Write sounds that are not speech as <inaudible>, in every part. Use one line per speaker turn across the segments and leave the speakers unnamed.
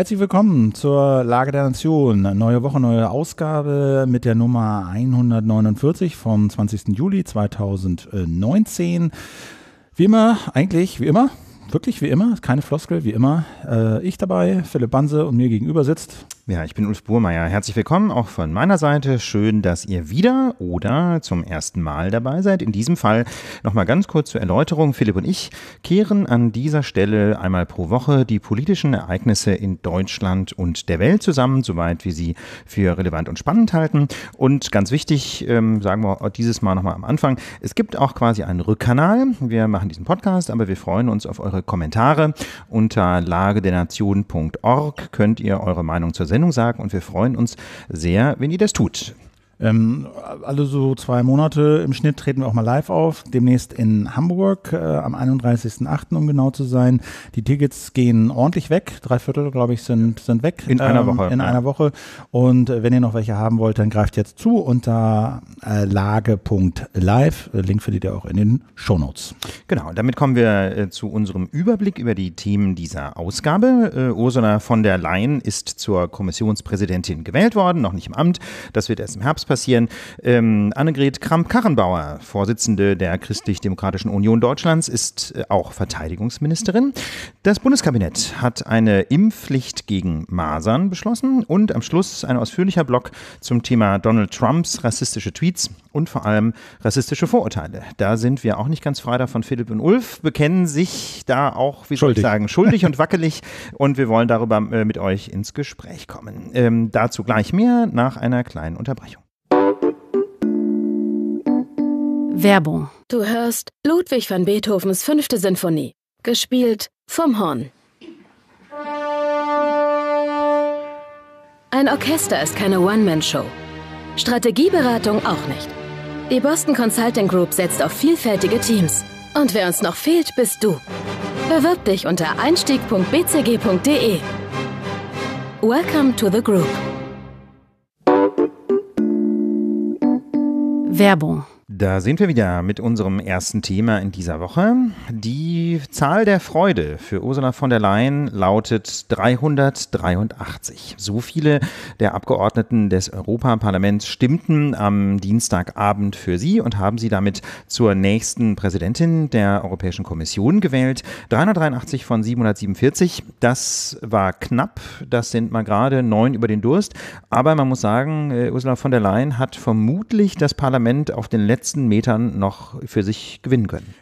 Herzlich willkommen zur Lage der Nation. Neue Woche, neue Ausgabe mit der Nummer 149 vom 20. Juli 2019. Wie immer, eigentlich, wie immer, wirklich wie immer, keine Floskel, wie immer. Äh, ich dabei, Philipp Banse und mir gegenüber sitzt. Ja, ich bin Ulf Burmeier. Herzlich willkommen auch von meiner Seite. Schön, dass
ihr wieder oder zum ersten Mal dabei seid. In diesem Fall nochmal ganz kurz zur Erläuterung. Philipp und ich kehren an dieser Stelle einmal pro Woche die politischen Ereignisse in Deutschland und der Welt zusammen, soweit wir sie für relevant und spannend halten. Und ganz wichtig, ähm, sagen wir dieses Mal nochmal am Anfang, es gibt auch quasi einen Rückkanal. Wir machen diesen Podcast, aber wir freuen uns auf eure eure Kommentare. Unter lagedernation.org könnt ihr eure Meinung zur Sendung sagen und wir freuen uns sehr, wenn ihr das tut.
Ähm, alle so zwei Monate im Schnitt treten wir auch mal live auf. Demnächst in Hamburg äh, am 31.8., um genau zu sein. Die Tickets gehen ordentlich weg. Drei Viertel, glaube ich, sind, sind weg. In ähm, einer Woche. In ja. einer Woche. Und äh, wenn ihr noch welche haben wollt, dann greift jetzt zu unter äh, lage.live. Link findet ihr auch in den Shownotes.
Genau, damit kommen wir äh, zu unserem Überblick über die Themen dieser Ausgabe. Äh, Ursula von der Leyen ist zur Kommissionspräsidentin gewählt worden, noch nicht im Amt. Das wird erst im Herbst passieren. Ähm, Annegret Kramp-Karrenbauer, Vorsitzende der Christlich-Demokratischen Union Deutschlands, ist äh, auch Verteidigungsministerin. Das Bundeskabinett hat eine Impfpflicht gegen Masern beschlossen und am Schluss ein ausführlicher Block zum Thema Donald Trumps rassistische Tweets und vor allem rassistische Vorurteile. Da sind wir auch nicht ganz frei davon. Philipp und Ulf bekennen sich da auch, wie soll ich sagen, schuldig und <laughs> wackelig und wir wollen darüber äh, mit euch ins Gespräch kommen. Ähm, dazu gleich mehr nach einer kleinen Unterbrechung.
Werbung. Du
hörst Ludwig van Beethovens fünfte Sinfonie, gespielt vom Horn. Ein Orchester ist keine One-Man-Show. Strategieberatung auch nicht. Die Boston Consulting Group setzt auf vielfältige Teams. Und wer uns noch fehlt, bist du. Bewirb dich unter einstieg.bcg.de.
Welcome to the group. Werbung
da sind wir wieder mit unserem ersten Thema in dieser Woche. Die Zahl der Freude für Ursula von der Leyen lautet 383. So viele der Abgeordneten des Europaparlaments stimmten am Dienstagabend für sie und haben sie damit zur nächsten Präsidentin der Europäischen Kommission gewählt. 383 von 747. Das war knapp. Das sind mal gerade neun über den Durst. Aber man muss sagen, äh, Ursula von der Leyen hat vermutlich das Parlament auf den letzten letzten Metern noch für sich gewinnen können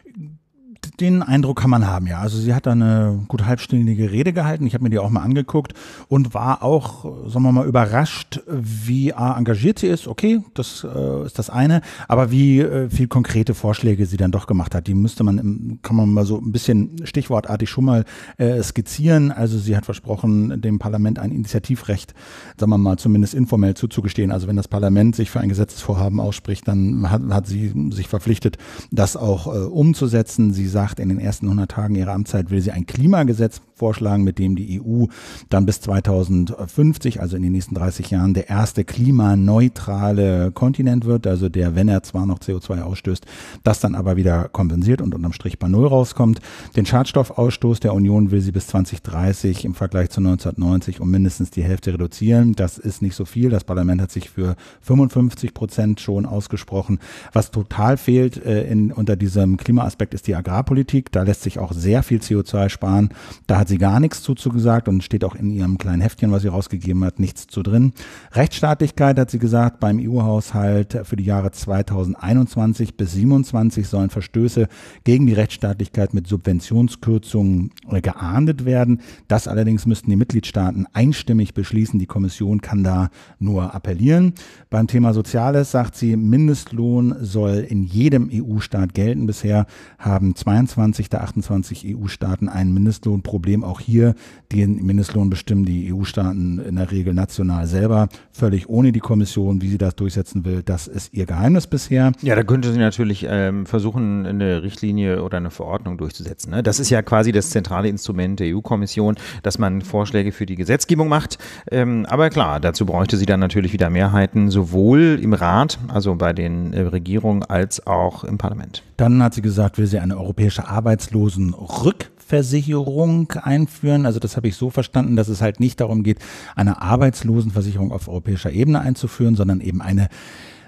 den Eindruck kann man haben, ja. Also sie hat da eine gut halbstündige Rede gehalten. Ich habe mir die auch mal angeguckt und war auch, sagen wir mal, überrascht, wie engagiert sie ist. Okay, das äh, ist das eine. Aber wie äh, viel konkrete Vorschläge sie dann doch gemacht hat, die müsste man, im, kann man mal so ein bisschen stichwortartig schon mal äh, skizzieren. Also sie hat versprochen, dem Parlament ein Initiativrecht, sagen wir mal, zumindest informell zuzugestehen. Also wenn das Parlament sich für ein Gesetzesvorhaben ausspricht, dann hat, hat sie sich verpflichtet, das auch äh, umzusetzen. Sie sagt, sagt, in den ersten 100 Tagen ihrer Amtszeit will sie ein Klimagesetz vorschlagen, mit dem die EU dann bis 2050, also in den nächsten 30 Jahren, der erste klimaneutrale Kontinent wird, also der, wenn er zwar noch CO2 ausstößt, das dann aber wieder kompensiert und unterm Strich bei Null rauskommt. Den Schadstoffausstoß der Union will sie bis 2030 im Vergleich zu 1990 um mindestens die Hälfte reduzieren. Das ist nicht so viel. Das Parlament hat sich für 55 Prozent schon ausgesprochen. Was total fehlt äh, in, unter diesem Klimaaspekt ist die Agrarpolitik. Da lässt sich auch sehr viel CO2 sparen. Da hat sie gar nichts zugesagt und steht auch in ihrem kleinen Heftchen, was sie rausgegeben hat, nichts zu drin. Rechtsstaatlichkeit hat sie gesagt, beim EU-Haushalt für die Jahre 2021 bis 2027 sollen Verstöße gegen die Rechtsstaatlichkeit mit Subventionskürzungen geahndet werden. Das allerdings müssten die Mitgliedstaaten einstimmig beschließen. Die Kommission kann da nur appellieren. Beim Thema Soziales sagt sie, Mindestlohn soll in jedem EU-Staat gelten. Bisher haben 22 der 28 EU-Staaten ein Mindestlohnproblem Unternehmen auch hier den Mindestlohn bestimmen die EU-Staaten in der Regel national selber, völlig ohne die Kommission, wie sie das durchsetzen will. Das ist ihr Geheimnis bisher. Ja,
da könnte sie natürlich ähm, versuchen, eine Richtlinie oder eine Verordnung durchzusetzen. Ne? Das ist ja quasi das zentrale Instrument der EU-Kommission, dass man Vorschläge für die Gesetzgebung macht. Ähm, aber klar, dazu bräuchte sie dann natürlich wieder Mehrheiten, sowohl im Rat, also bei den äh, Regierungen, als auch im Parlament.
Dann hat sie gesagt, will sie eine europäische Arbeitslosenrück Arbeitslosenversicherung einführen. Also das habe ich so verstanden, dass es halt nicht darum geht, eine Arbeitslosenversicherung auf europäischer Ebene einzuführen, sondern eben eine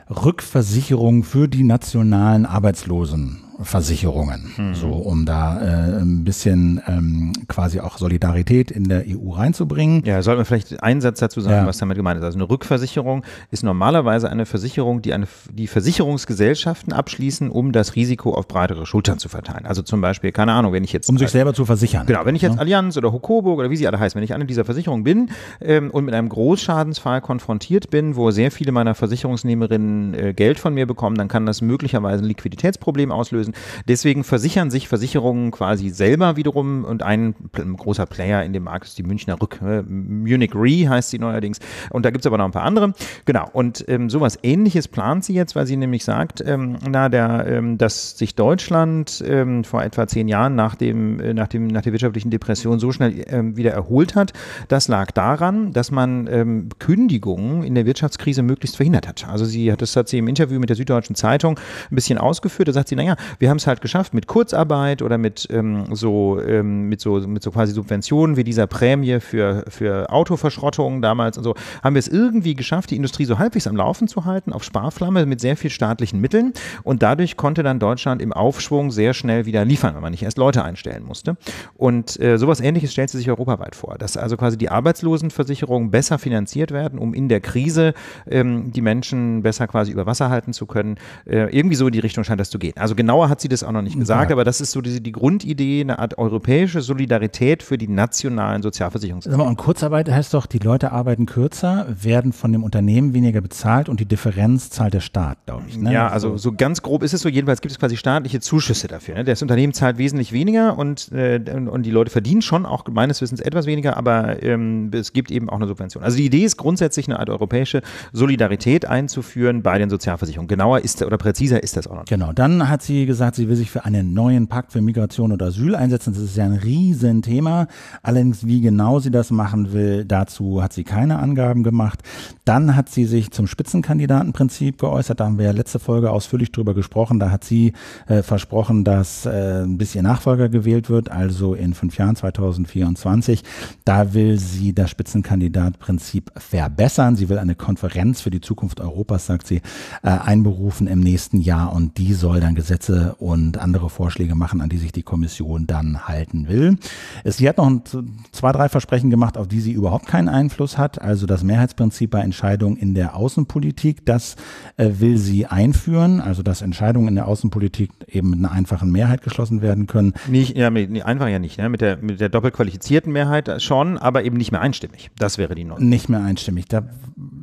Rückversicherung für die nationalen Arbeitslosen. Versicherungen, mhm. so um da äh, ein bisschen ähm, quasi auch Solidarität in der EU reinzubringen.
Ja, sollte man vielleicht einen Satz dazu sagen, ja. was damit gemeint ist. Also eine Rückversicherung ist normalerweise eine Versicherung, die eine, die Versicherungsgesellschaften abschließen, um das Risiko auf breitere Schultern zu verteilen. Also zum Beispiel, keine Ahnung, wenn ich jetzt um sich
selber zu versichern.
Genau, wenn ich jetzt ja. Allianz oder Hokoburg oder wie sie alle heißen, wenn ich eine dieser Versicherungen bin ähm, und mit einem Großschadensfall konfrontiert bin, wo sehr viele meiner Versicherungsnehmerinnen äh, Geld von mir bekommen, dann kann das möglicherweise ein Liquiditätsproblem auslösen gewesen. Deswegen versichern sich Versicherungen quasi selber wiederum und ein großer Player in dem Markt ist die Münchner Rück, äh, Munich Re heißt sie neuerdings. Und da gibt es aber noch ein paar andere. Genau, und ähm, sowas ähnliches plant sie jetzt, weil sie nämlich sagt, ähm, na, der, ähm, dass sich Deutschland ähm, vor etwa zehn Jahren nach, dem, äh, nach, dem, nach der wirtschaftlichen Depression so schnell ähm, wieder erholt hat, das lag daran, dass man ähm, Kündigungen in der Wirtschaftskrise möglichst verhindert hat. Also sie hat das hat sie im Interview mit der Süddeutschen Zeitung ein bisschen ausgeführt. Da sagt sie, naja, wir haben es halt geschafft mit Kurzarbeit oder mit, ähm, so, ähm, mit, so, mit so quasi Subventionen wie dieser Prämie für, für Autoverschrottungen damals und so, haben wir es irgendwie geschafft, die Industrie so halbwegs am Laufen zu halten, auf Sparflamme mit sehr viel staatlichen Mitteln. Und dadurch konnte dann Deutschland im Aufschwung sehr schnell wieder liefern, wenn man nicht erst Leute einstellen musste. Und äh, sowas ähnliches stellt sie sich europaweit vor, dass also quasi die Arbeitslosenversicherungen besser finanziert werden, um in der Krise ähm, die Menschen besser quasi über Wasser halten zu können. Äh, irgendwie so in die Richtung scheint das zu gehen. Also genau genauer hat sie das auch noch nicht gesagt, ja. aber das ist so die, die, Grundidee, eine Art europäische Solidarität für die nationalen Sozialversicherungssysteme.
Und Kurzarbeit heißt doch, die Leute arbeiten kürzer, werden von dem Unternehmen weniger bezahlt und die Differenz zahlt der Staat, glaube ich. Ne? Ja, also so
ganz grob ist es so, jedenfalls gibt es quasi staatliche Zuschüsse dafür. Ne? Das Unternehmen zahlt wesentlich weniger und, äh, und die Leute verdienen schon auch meines Wissens etwas weniger, aber ähm, es gibt eben auch eine Subvention. Also die Idee ist grundsätzlich eine Art europäische Solidarität einzuführen bei den Sozialversicherungen. Genauer ist oder präziser ist das auch noch.
Genau, dann hat sie gesagt, gesagt, sie will sich für einen neuen Pakt für Migration und Asyl einsetzen. Das ist ja ein Riesenthema. Allerdings, wie genau sie das machen will, dazu hat sie keine Angaben gemacht. Dann hat sie sich zum Spitzenkandidatenprinzip geäußert. Da haben wir ja letzte Folge ausführlich drüber gesprochen. Da hat sie äh, versprochen, dass äh, bis ihr Nachfolger gewählt wird, also in fünf Jahren 2024. Da will sie das Spitzenkandidatprinzip verbessern. Sie will eine Konferenz für die Zukunft Europas, sagt sie, äh, einberufen im nächsten Jahr und die soll dann Gesetze und andere Vorschläge machen, an die sich die Kommission dann halten will. Sie hat noch ein, zwei, drei Versprechen gemacht, auf die sie überhaupt keinen Einfluss hat. Also das Mehrheitsprinzip bei Entscheidungen in der Außenpolitik, das äh, will sie einführen. Also dass Entscheidungen in der Außenpolitik eben mit einer einfachen Mehrheit geschlossen werden können.
Nicht, ja, mit, nee, einfach ja nicht. Ne? Mit, der, mit der doppelt qualifizierten Mehrheit schon, aber eben nicht mehr einstimmig. Das wäre die Norm.
Nicht mehr einstimmig. Da,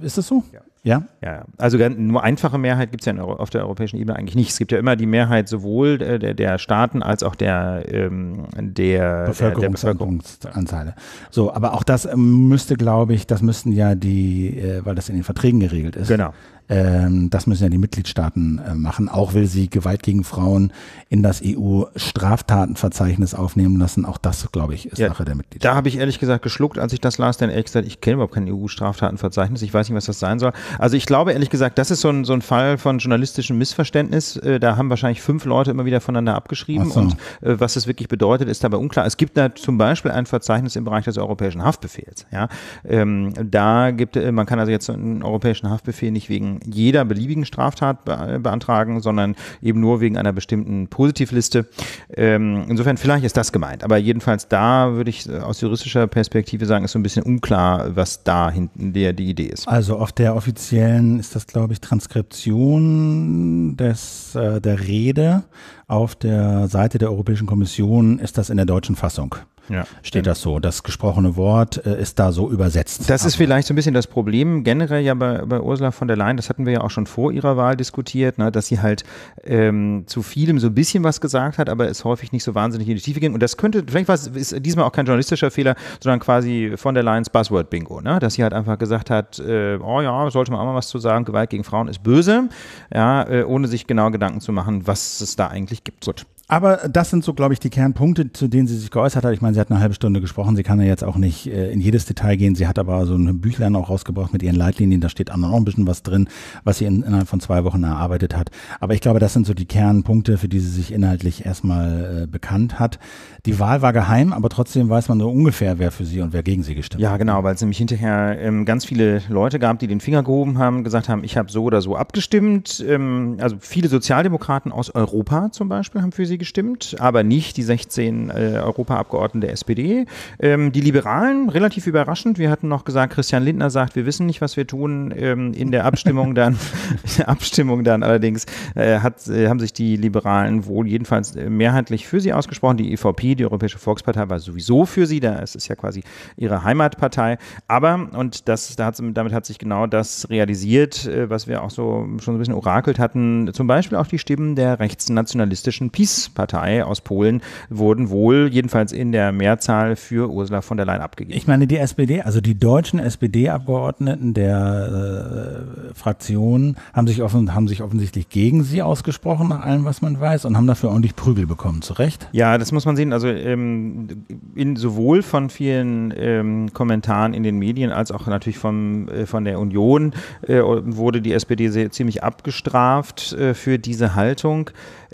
ist es so? Ja. Ja?
Ja, also nur einfache Mehrheit gibt es ja auf der europäischen Ebene eigentlich nicht. Es gibt ja immer die Mehrheit sowohl äh, der, der Staaten als auch der, ähm, der, äh, Bevölkerungsanteile.
So, aber auch das ähm, müsste, glaube ich, das müssten ja die, äh, weil das in den Verträgen geregelt ist. Genau. Ähm, das müssen ja die Mitgliedstaaten äh, machen. Auch will sie Gewalt gegen Frauen in das EU-Straftatenverzeichnis aufnehmen lassen. Auch das, glaube ich, ist ja, Sache der
Mitgliedstaaten. Da habe ich ehrlich gesagt geschluckt, als ich das las, denn ehrlich gesagt, ich kenne überhaupt kein EU-Straftatenverzeichnis. Ich weiß nicht, was das sein soll. Also ich glaube ehrlich gesagt, das ist so ein, so ein Fall von journalistischem Missverständnis. Äh, da haben wahrscheinlich fünf Leute immer wieder voneinander abgeschrieben. So. Und äh, was das wirklich bedeutet, ist dabei unklar. Es gibt da zum Beispiel ein Verzeichnis im Bereich des europäischen Haftbefehls. Ja? Ähm, da gibt, äh, man kann also jetzt einen europäischen Haftbefehl nicht wegen jeder beliebigen Straftat beantragen, sondern eben nur wegen einer bestimmten Positivliste. Ähm, insofern vielleicht ist das gemeint, aber jedenfalls da würde ich äh, aus juristischer Perspektive sagen, ist so ein bisschen unklar, was da hinten der die Idee ist. Also
auf der offiziellen ist das glaube ich Transkription des äh, der Rede auf der Seite der Europäischen Kommission ist das in der deutschen Fassung ja. steht das so. Das gesprochene Wort äh, ist da so übersetzt.
Das ist also vielleicht so ein bisschen das Problem generell ja bei, bei Ursula von der Leyen, das hatten wir ja auch schon vor ihrer Wahl diskutiert, ne, dass sie halt ähm, zu vielem so ein bisschen was gesagt hat, aber es häufig nicht so wahnsinnig in die Tiefe ging. Und das könnte, vielleicht war es ist diesmal auch kein journalistischer Fehler, sondern quasi von der Leyen's Buzzword-Bingo, ne? dass sie halt einfach gesagt hat, äh, oh ja, sollte man auch mal was zu sagen, Gewalt gegen Frauen ist böse, ja, äh, ohne sich genau Gedanken zu machen, was es da eigentlich gibt. Gut.
Aber das sind so, glaube ich, die Kernpunkte, zu denen sie sich geäußert hat. Ich meine, sie hat eine halbe Stunde gesprochen. Sie kann ja jetzt auch nicht äh, in jedes Detail gehen. Sie hat aber so ein Büchlein auch rausgebracht mit ihren Leitlinien. Da steht auch noch ein bisschen was drin, was sie in, innerhalb von zwei Wochen erarbeitet hat. Aber ich glaube, das sind so die Kernpunkte, für die sie sich inhaltlich erstmal äh, bekannt hat die Wahl war geheim, aber trotzdem weiß man nur ungefähr, wer für sie und wer gegen sie gestimmt hat. Ja, genau, weil es
nämlich hinterher ähm, ganz viele Leute gab, die den Finger gehoben haben, gesagt haben, ich habe so oder so abgestimmt. Ähm, also viele Sozialdemokraten aus Europa zum Beispiel haben für sie gestimmt, aber nicht die 16 äh, Europaabgeordneten der SPD. Ähm, die Liberalen, relativ überraschend, wir hatten noch gesagt, Christian Lindner sagt, wir wissen nicht, was wir tun. Ähm, in der Abstimmung dann, <laughs> Abstimmung dann allerdings äh, hat, äh, haben sich die Liberalen wohl jedenfalls äh, mehrheitlich für sie ausgesprochen. Die EVP Demokratie. Die Europäische Volkspartei war sowieso für sie, da ist es ja quasi ihre Heimatpartei. Aber, und das, damit hat sich genau das realisiert, äh, was wir auch so schon ein bisschen orakelt hatten, zum Beispiel auch die Stimmen der rechtsnationalistischen Peace-Partei aus Polen wurden wohl jedenfalls in der Mehrzahl für Ursula von der Leyen abgegeben.
Ich meine, die SPD, also die deutschen SPD-Abgeordneten der äh, Fraktion haben sich, offen, haben sich offensichtlich gegen sie ausgesprochen, nach allem, was man weiß, und haben dafür ordentlich Prügel bekommen, zu Recht?
Ja, das muss man sehen also ähm, in, sowohl von vielen ähm, Kommentaren in den Medien als auch natürlich vom, äh, von der Union äh, wurde die SPD sehr, ziemlich abgestraft äh, für diese Haltung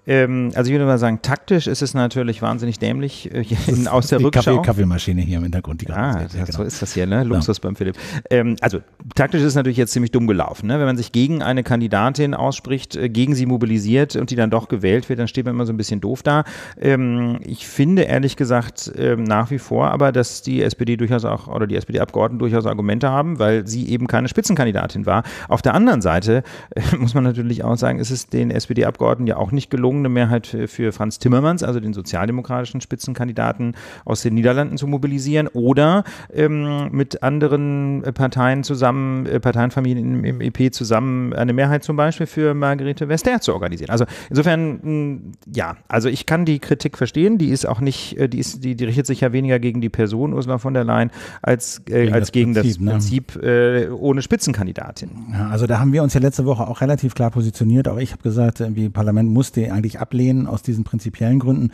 ähm, also ich würde mal sagen, taktisch ist es natürlich wahnsinnig dämlich äh, aus der die Rückschau. Kaffee,
Kaffeemaschine hier im Hintergrund. Die ah, ja, genau. so ist das hier, ne? Genau. Luxus
ja. beim Philipp. Ähm, also taktisch ist es natürlich jetzt ziemlich dumm gelaufen. Ne? Wenn man sich gegen eine Kandidatin ausspricht, äh, gegen sie mobilisiert und die dann doch gewählt wird, dann steht man immer so ein bisschen doof da. Ähm, ich finde ehrlich gesagt ähm, nach wie vor aber, dass die SPD durchaus auch oder die SPD-Abgeordneten durchaus Argumente haben, weil sie eben keine Spitzenkandidatin war. Auf der anderen Seite äh, <laughs> muss man natürlich auch sagen, ist es den SPD-Abgeordneten ja auch nicht gelungen, gelungen, eine Mehrheit für Franz Timmermans, also den sozialdemokratischen Spitzenkandidaten aus den Niederlanden zu mobilisieren oder ähm, mit anderen äh, Parteien zusammen, äh, Parteienfamilien im, EP zusammen eine Mehrheit zum Beispiel für Margarete Wester zu organisieren. Also insofern, ja, also ich kann die Kritik verstehen, die ist auch nicht, äh, die, ist, die, die richtet sich ja weniger gegen die Person Ursula von der Leyen als, äh, gegen als das gegen Prinzip, das Prinzip ne? äh, ohne Spitzenkandidatin.
Ja, also da haben wir uns ja letzte Woche auch relativ klar positioniert, auch ich habe gesagt, irgendwie Parlament muss die eigentlich ablehnen aus diesen prinzipiellen Gründen.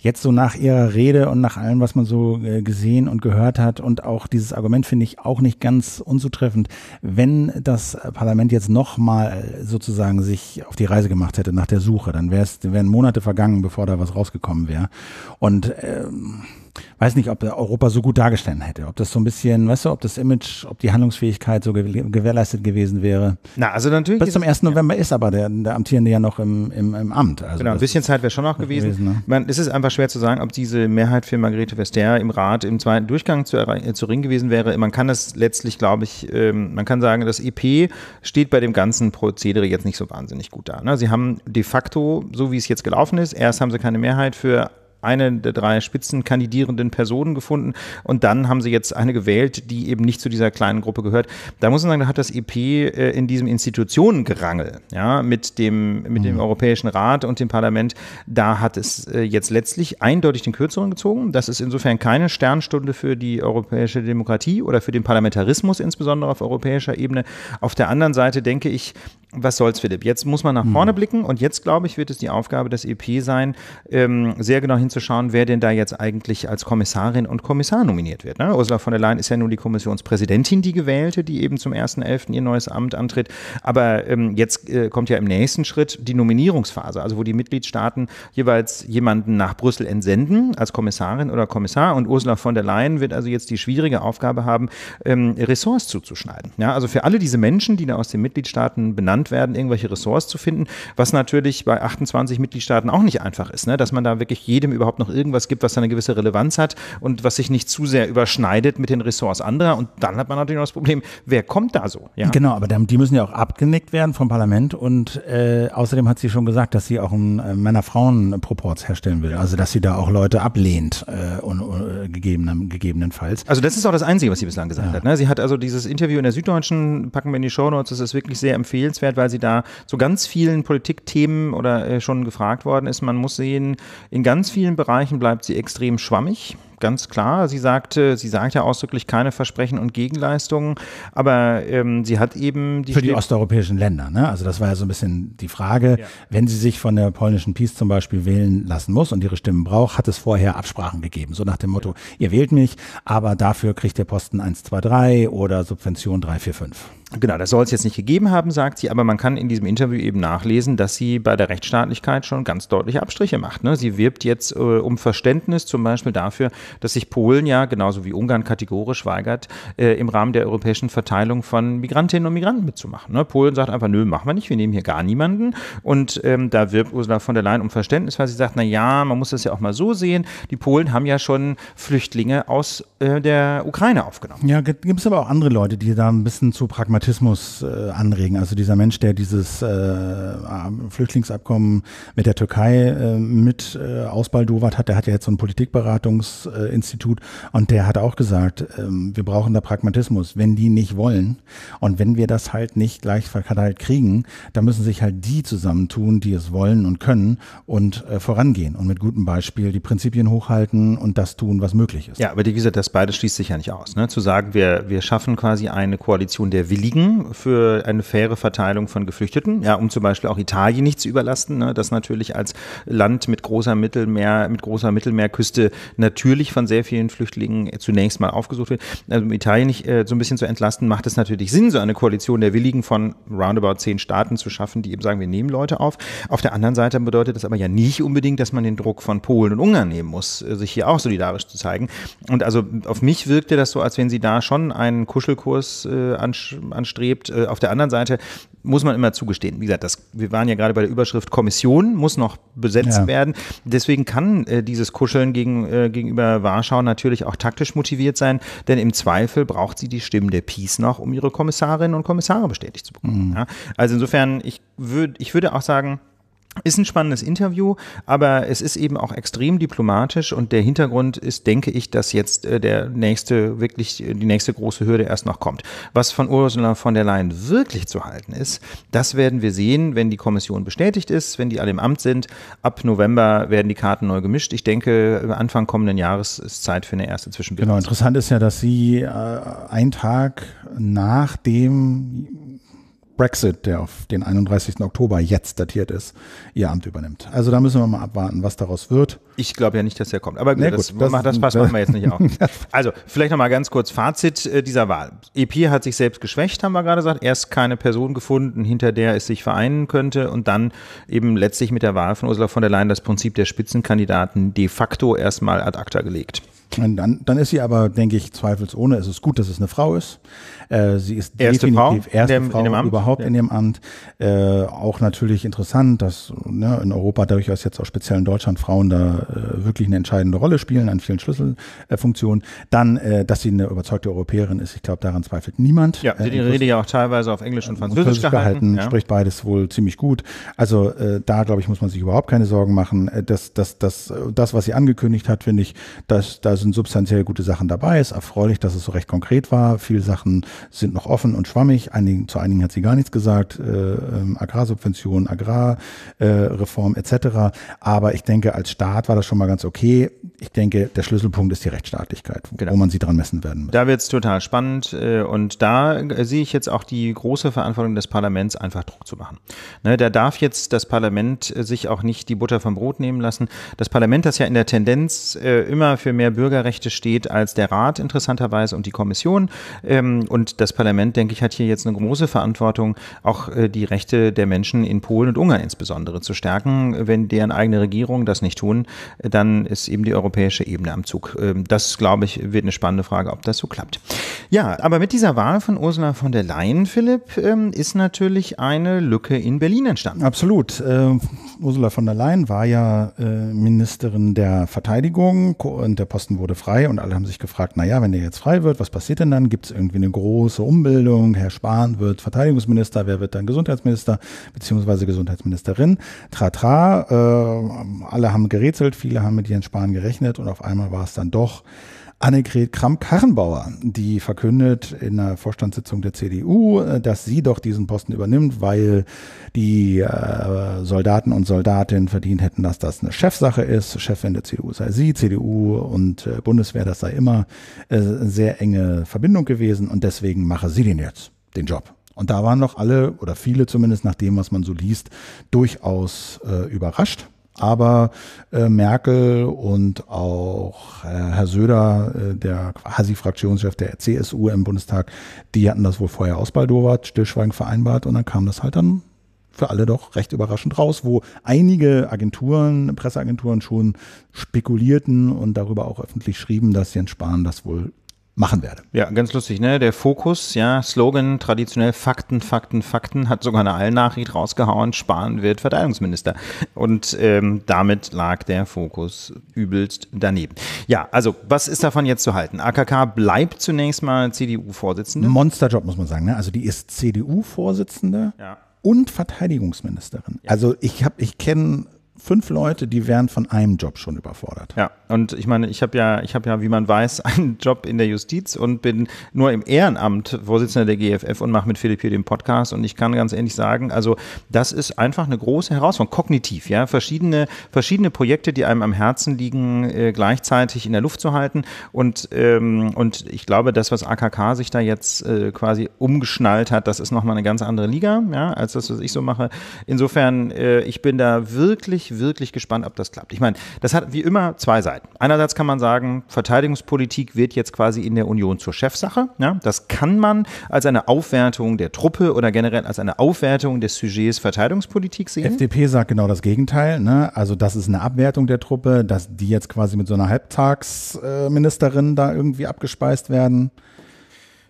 Jetzt so nach ihrer Rede und nach allem, was man so äh, gesehen und gehört hat und auch dieses Argument finde ich auch nicht ganz unzutreffend. Wenn das Parlament jetzt nochmal äh, sozusagen sich auf die Reise gemacht hätte nach der Suche, dann wären Monate vergangen, bevor da was rausgekommen wäre. Und ähm, weiß nicht, ob Europa so gut dargestellt hätte, ob das so ein bisschen, weißt du, ob das Image, ob die Handlungsfähigkeit so gewährleistet gewesen wäre. Na, also natürlich. Bis zum 1. November ist aber der, der Amtierende ja noch im, im, im Amt. Also genau, ein bisschen
Zeit wäre schon noch gewesen. gewesen ne? Man, es ist einfach schwer zu sagen, ob diese Mehrheit für Margarete Vestager im Rat im zweiten Durchgang zu, äh, zu ringen gewesen wäre. Man kann das letztlich, glaube ich, ähm, man kann sagen, das EP steht bei dem ganzen Prozedere jetzt nicht so wahnsinnig gut da. Ne? Sie haben de facto, so wie es jetzt gelaufen ist, erst haben sie keine Mehrheit für eine der drei spitzenkandidierenden Personen gefunden und dann haben sie jetzt eine gewählt, die eben nicht zu dieser kleinen Gruppe gehört. Da muss man sagen, da hat das EP äh, in diesem Institutionengerangel, ja, mit dem, mit dem mhm. Europäischen Rat und dem Parlament, da hat es äh, jetzt letztlich eindeutig den Kürzeren gezogen. Das ist insofern keine Sternstunde für die europäische Demokratie oder für den Parlamentarismus insbesondere auf europäischer Ebene. Auf der anderen Seite denke ich, was soll's, Philipp? Jetzt muss man nach hm. vorne mhm. blicken und jetzt, glaube ich, wird es die Aufgabe des EP sein, ähm, sehr genau hinzuschauen, wer denn da jetzt eigentlich als Kommissarin und Kommissar nominiert wird. Ne? Ursula von der Leyen ist ja nun die Kommissionspräsidentin, die gewählte, die eben zum 1.11. ihr neues Amt antritt. Aber ähm, jetzt äh, kommt ja im nächsten Schritt die Nominierungsphase, also wo die Mitgliedstaaten jeweils jemanden nach Brüssel entsenden als Kommissarin oder Kommissar. Und Ursula von der Leyen wird also jetzt die schwierige Aufgabe haben, ähm, Ressorts zuzuschneiden. Ja? Also für alle diese Menschen, die da aus den Mitgliedstaaten benannt überrannt werden, irgendwelche Ressorts zu finden, was natürlich bei 28 Mitgliedstaaten auch nicht einfach ist, ne? dass man da wirklich jedem überhaupt noch irgendwas gibt, was eine gewisse Relevanz hat und was sich nicht zu sehr überschneidet mit den Ressorts anderer. Und dann hat man natürlich noch das Problem, wer kommt da so? Ja? Genau, aber
die müssen ja auch abgenickt werden vom Parlament und äh, außerdem hat sie schon gesagt, dass sie auch einen äh, Männer-Frauen-Proports herstellen will, also dass sie da auch Leute ablehnt äh, und, uh, äh, gegeben, gegebenenfalls. Also das ist auch das Einzige, was sie bislang gesagt ja. hat. Ne?
Sie hat also dieses Interview in der Süddeutschen, packen wir in die Show Notes, das ist wirklich sehr empfehlenswert Möglichkeit, weil sie da zu ganz vielen Politikthemen oder äh, schon gefragt worden ist. Man muss sehen, in ganz vielen Bereichen bleibt sie extrem schwammig ganz klar. Sie sagte, sie sagt ja ausdrücklich keine Versprechen und Gegenleistungen, aber ähm, sie hat eben die für die
osteuropäischen Länder. Ne? Also das war ja so ein bisschen die Frage, ja. wenn sie sich von der polnischen Peace zum Beispiel wählen lassen muss und ihre Stimmen braucht, hat es vorher Absprachen gegeben, so nach dem Motto: ja. Ihr wählt mich, aber dafür kriegt ihr Posten 1, 2, 3 oder Subvention 3, 4, 5. Genau, das soll es jetzt nicht gegeben haben, sagt sie, aber man kann in diesem Interview eben
nachlesen, dass sie bei der Rechtsstaatlichkeit schon ganz deutliche Abstriche macht. Ne? Sie wirbt jetzt äh, um Verständnis zum Beispiel dafür, dass sich Polen ja genauso wie Ungarn kategorisch weigert, äh, im Rahmen der europäischen Verteilung von Migrantinnen und Migranten mitzumachen. Ne? Polen sagt einfach, nö, machen wir nicht, wir nehmen hier gar niemanden. Und ähm, da wirbt Ursula von der Leyen um Verständnis, weil sie sagt, na ja, man muss das ja auch mal so sehen. Die Polen haben ja schon Flüchtlinge aus äh, der Ukraine aufgenommen.
Ja, gibt es aber auch andere Leute, die da ein bisschen zu pragmatisch Pragmatismus äh, anregen. Also dieser Mensch, der dieses äh, Flüchtlingsabkommen mit der Türkei äh, mit äh, ausbaldowert hat, der hat ja jetzt so ein Politikberatungsinstitut äh, und der hat auch gesagt, ähm, wir brauchen da Pragmatismus. Wenn die nicht wollen und wenn wir das halt nicht gleich verteilt kriegen, dann müssen sich halt die zusammentun, die es wollen und können und äh, vorangehen und mit gutem Beispiel die Prinzipien hochhalten und das tun, was möglich ist.
Ja, aber wie gesagt, das beides schließt sich ja nicht aus. Ne? Zu sagen, wir, wir schaffen quasi eine Koalition der Willigen, Ligen für eine faire Verteilung von Geflüchteten, ja, um zum Beispiel auch Italien nicht zu überlasten, ne, das natürlich als Land mit großer Mittelmeer, mit großer Mittelmeerküste natürlich von sehr vielen Flüchtlingen zunächst mal aufgesucht wird. Also um Italien nicht äh, so ein bisschen zu entlasten, macht es natürlich Sinn, so eine Koalition der Willigen von roundabout zehn Staaten zu schaffen, die eben sagen, wir nehmen Leute auf. Auf der anderen Seite bedeutet das aber ja nicht unbedingt, dass man den Druck von Polen und Ungarn nehmen muss, äh, sich hier auch solidarisch zu zeigen. Und also auf mich wirkte das so, als wenn sie da schon einen Kuschelkurs äh, an anstrebt. Äh, auf der anderen Seite muss man immer zugestehen, wie gesagt, das, wir waren ja gerade bei der Überschrift Kommission, muss noch besetzt ja. werden. Deswegen kann äh, dieses Kuscheln gegen, äh, gegenüber Warschau natürlich auch taktisch motiviert sein, denn im Zweifel braucht sie die Stimmen der Peace noch, um ihre Kommissarinnen und Kommissare bestätigt zu bekommen. Mhm. Ja? Also insofern, ich, würd, ich würde auch sagen, ist ein spannendes Interview, aber es ist eben auch extrem diplomatisch und der Hintergrund ist, denke ich, dass jetzt äh, der nächste, wirklich äh, die nächste große Hürde erst noch kommt. Was von Ursula von der Leyen wirklich zu halten ist, das werden wir sehen, wenn die Kommission bestätigt ist, wenn die alle im Amt sind. Ab November werden die Karten neu gemischt. Ich denke, Anfang kommenden Jahres ist Zeit für eine erste Zwischenbilanz. Genau,
interessant ist ja, dass sie äh, einen Tag nach dem Brexit, der auf den 31. Oktober jetzt datiert ist, ihr Amt übernimmt. Also da müssen wir mal abwarten, was daraus wird.
Ich glaube ja nicht, dass er kommt. Aber gut, nee, das, gut, das, das, das passt machen wir jetzt nicht <laughs> auf. Also vielleicht nochmal ganz kurz Fazit äh, dieser Wahl. EP hat sich selbst geschwächt, haben wir gerade gesagt. Erst keine Person gefunden, hinter der es sich vereinen könnte und dann eben letztlich mit der Wahl von Ursula von der Leyen das Prinzip der Spitzenkandidaten de facto
erstmal ad acta gelegt. dann, dann ist sie aber, denke ich, zweifelsohne, es ist gut, dass es eine Frau ist. Äh, sie ist erste Frau erste in dem, Frau in dem Amt. überhaupt ja. in dem Amt. Äh, auch natürlich interessant, dass ne, in Europa durchaus jetzt auch speziell in Deutschland Frauen da äh, wirklich eine entscheidende Rolle spielen an vielen Schlüsselfunktionen. Dann, äh, dass sie eine überzeugte Europäerin ist, ich glaube, daran zweifelt niemand. Ja, sie die äh, Rede
ja auch teilweise auf Englisch und Französisch, gehalten, gehalten ja.
spricht beides wohl ziemlich gut. Also da, glaube ich, muss man sich überhaupt keine Sorgen machen. Das, das, das, das, was sie angekündigt hat, finde ich, dass da sind substanziell gute Sachen dabei. Es Ist erfreulich, dass es so recht konkret war. Viele Sachen sind noch offen und schwammig. Einigen, zu einigen hat sie gar nichts gesagt, äh, ähm, Agrarsubventionen, Agrarreform äh, etc. Aber ich denke, als Staat war das schon mal ganz okay ich denke, der Schlüsselpunkt ist die Rechtsstaatlichkeit, genau. wo man sie dran messen werden muss.
Da wird es total spannend äh, und da äh, sehe ich jetzt auch die große Verantwortung des Parlaments, einfach Druck zu machen. Ne, da darf jetzt das Parlament äh, sich auch nicht die Butter vom Brot nehmen lassen. Das Parlament, das ja in der Tendenz immer für mehr Bürgerrechte steht als der Rat interessanterweise und die Kommission ähm, und das Parlament, denke ich, hat hier jetzt eine große Verantwortung, auch die Rechte der Menschen in Polen und Ungarn insbesondere zu stärken. Wenn deren eigene Regierung das nicht tun, dann ist eben die Europäische europäische Ebene am Zug. Ähm, das, glaube ich, wird eine spannende Frage, ob das so klappt. Ja, aber mit dieser Wahl von Ursula von der Leyen, Philipp, ähm, ist natürlich eine Lücke in Berlin entstanden.
Absolut. Ähm, Ursula von der Leyen war ja äh, Ministerin der Verteidigung und der Posten wurde frei und alle haben sich gefragt, naja, wenn der jetzt frei wird, was passiert denn dann? Gibt es irgendwie eine große Umbildung? Herr Spahn wird Verteidigungsminister, wer wird dann Gesundheitsminister bzw. Gesundheitsministerin? Tra, tra, alle haben gerätselt, viele haben mit Jens Spahn gerechnet gerechnet und auf einmal war es dann doch Annegret Kramp-Karrenbauer, die verkündet in einer Vorstandssitzung der CDU, äh, dass sie doch diesen Posten übernimmt, weil die äh, Soldaten und Soldatinnen verdient hätten, dass das eine Chefsache ist. Chefin der CDU sei sie, CDU und äh, Bundeswehr, das sei immer äh, sehr enge Verbindung gewesen und deswegen mache sie den jetzt, den Job. Und da waren doch alle oder viele zumindest nach dem, was man so liest, durchaus äh, überrascht. Aber äh, Merkel und auch äh, Herr Söder, äh, der quasi fraktionschef der CSU im Bundestag, die hatten das wohl vorher ausbaldowert, stillschweigend vereinbart und dann kam das halt dann für alle doch recht überraschend raus, wo einige Agenturen, Presseagenturen schon spekulierten und darüber auch öffentlich schrieben, dass Jens Spahn das wohl machen werde.
Ja, ganz lustig, ne? Der Fokus, ja, Slogan traditionell Fakten, Fakten, Fakten, hat sogar eine Allnachricht rausgehauen, Spahn wird Verteidigungsminister. Und ähm, damit lag der Fokus übelst daneben. Ja, also was ist davon jetzt zu halten? AKK bleibt zunächst mal CDU-Vorsitzende.
Monsterjob, muss man sagen, ne? Also die ist CDU-Vorsitzende. Ja. Und Verteidigungsministerin. Ja. Also ich habe, ich kenne fünf Leute, die wären von einem Job schon überfordert. Ja, und
ich meine, ich habe ja, ich habe ja, wie man weiß, <laughs> einen Job in der Justiz und bin nur im Ehrenamt Vorsitzender der GFF und mache mit Philipp hier den Podcast. Und ich kann ganz ehrlich sagen, also das ist einfach eine große Herausforderung, kognitiv, ja, verschiedene, verschiedene Projekte, die einem am Herzen liegen, äh, gleichzeitig in der Luft zu halten. Und ähm, und ich glaube, das, was AKK sich da jetzt äh, quasi umgeschnallt hat, das ist nochmal eine ganz andere Liga, ja, als das, was ich so mache. Insofern, äh, ich bin da wirklich ich wirklich gespannt, ob das klappt. Ich meine, das hat wie immer zwei Seiten. Einerseits kann man sagen, Verteidigungspolitik wird jetzt quasi in der Union zur Chefsache. Ja, ne? das kann man als eine Aufwertung der Truppe oder generell als eine Aufwertung des Sujets Verteidigungspolitik sehen. FDP
sagt genau das Gegenteil. Ne? Also das ist eine Abwertung der Truppe, dass die jetzt quasi mit so einer Halbtagsministerin da irgendwie abgespeist werden.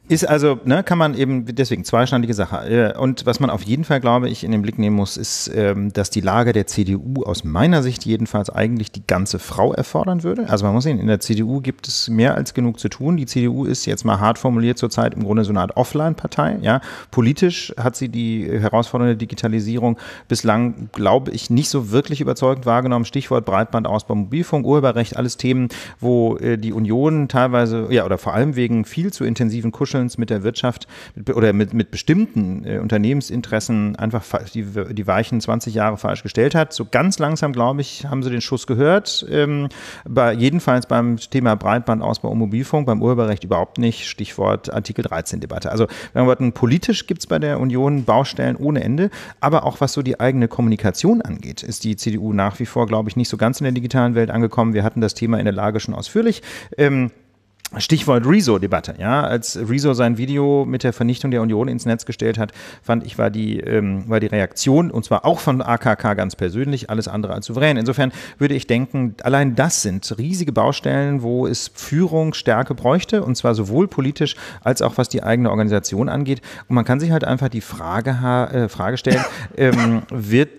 Ist also, ne, kann man eben, deswegen zweischneidige Sache. Äh, und was man auf jeden Fall, glaube ich, in den Blick nehmen muss, ist, ähm, dass die Lage der CDU aus meiner Sicht jedenfalls eigentlich die ganze Frau erfordern würde. Also man muss sehen, in der CDU gibt es mehr als genug zu tun. Die CDU ist jetzt mal hart formuliert zurzeit im Grunde so eine Art Offline-Partei. Ja. Politisch hat sie die Herausforderung der Digitalisierung bislang, glaube ich, nicht so wirklich überzeugend wahrgenommen. Stichwort Breitbandausbau, Mobilfunk, Urheberrecht, alles Themen, wo äh, die Union teilweise, ja, oder vor allem wegen viel zu intensiven Kuschen Nuschelns mit der Wirtschaft mit, oder mit, mit bestimmten äh, Unternehmensinteressen einfach die, die Weichen 20 Jahre falsch gestellt hat. So ganz langsam, glaube ich, haben sie den Schuss gehört. Ähm, bei, jedenfalls beim Thema Breitbandausbau und Mobilfunk, beim Urheberrecht überhaupt nicht. Stichwort Artikel 13-Debatte. Also, wenn wir wollten, politisch gibt es bei der Union Baustellen ohne Ende, aber auch was so die eigene Kommunikation angeht, ist die CDU nach wie vor, glaube ich, nicht so ganz in der digitalen Welt angekommen. Wir hatten das Thema in der Lage schon ausführlich. Ähm, Stichwort Rezo-Debatte, ja, als Rezo sein Video mit der Vernichtung der Union ins Netz gestellt hat, fand ich, war die, ähm, war die Reaktion, und zwar auch von AKK ganz persönlich, alles andere als souverän. Insofern würde ich denken, allein das sind riesige Baustellen, wo es Führung, Stärke bräuchte, und zwar sowohl politisch als auch was die eigene Organisation angeht. Und man kann sich halt einfach die Frage, äh, Frage stellen, <laughs> ähm, wird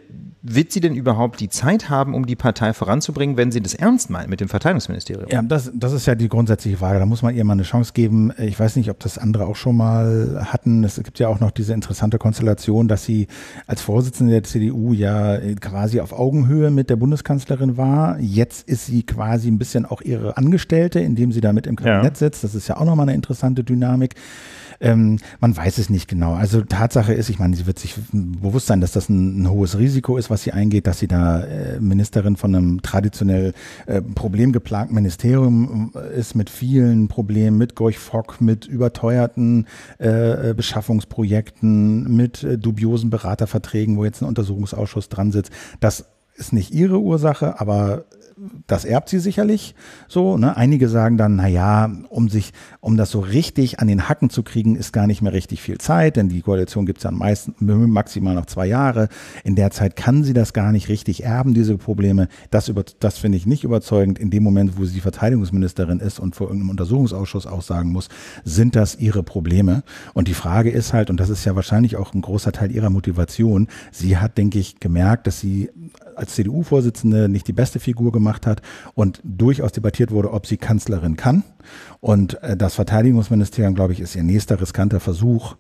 wird sie denn überhaupt die Zeit haben, um die Partei voranzubringen, wenn sie das ernst meint mit dem Verteidigungsministerium?
Ja, das, das ist ja die grundsätzliche Frage. Da muss man ihr mal eine Chance geben. Ich weiß nicht, ob das andere auch schon mal hatten. Es gibt ja auch noch diese interessante Konstellation, dass sie als Vorsitzende der CDU ja quasi auf Augenhöhe mit der Bundeskanzlerin war. Jetzt ist sie quasi ein bisschen auch ihre Angestellte, indem sie da mit im Kabinett ja. sitzt. Das ist ja auch nochmal eine interessante Dynamik. Ähm, man weiß es nicht genau. Also Tatsache ist, ich meine, sie wird sich bewusst sein, dass das ein, ein hohes Risiko ist, was sie eingeht, dass sie da äh, Ministerin von einem traditionell äh, problemgeplagten Ministerium äh, ist mit vielen Problemen, mit Gorch Fock, mit überteuerten äh, äh Beschaffungsprojekten, mit äh, dubiosen Beraterverträgen, wo jetzt ein Untersuchungsausschuss dran sitzt. Das ist nicht ihre Ursache, aber das erbt sie sicherlich so. Ne? Einige sagen dann, naja, um sich, um das so richtig an den Hacken zu kriegen, ist gar nicht mehr richtig viel Zeit, denn die Koalition gibt es dann meistens maximal noch zwei Jahre. In der Zeit kann sie das gar nicht richtig erben, diese Probleme. Das, das finde ich nicht überzeugend. In dem Moment, wo sie Verteidigungsministerin ist und vor irgendeinem Untersuchungsausschuss aussagen muss, sind das ihre Probleme. Und die Frage ist halt, und das ist ja wahrscheinlich auch ein großer Teil ihrer Motivation, sie hat, denke ich, gemerkt, dass sie als CDU-Vorsitzende nicht die beste Figur gemacht hat und durchaus debattiert wurde, ob sie Kanzlerin kann. Und äh, das Verteidigungsministerium, glaube ich, ist ihr nächster riskanter Versuch,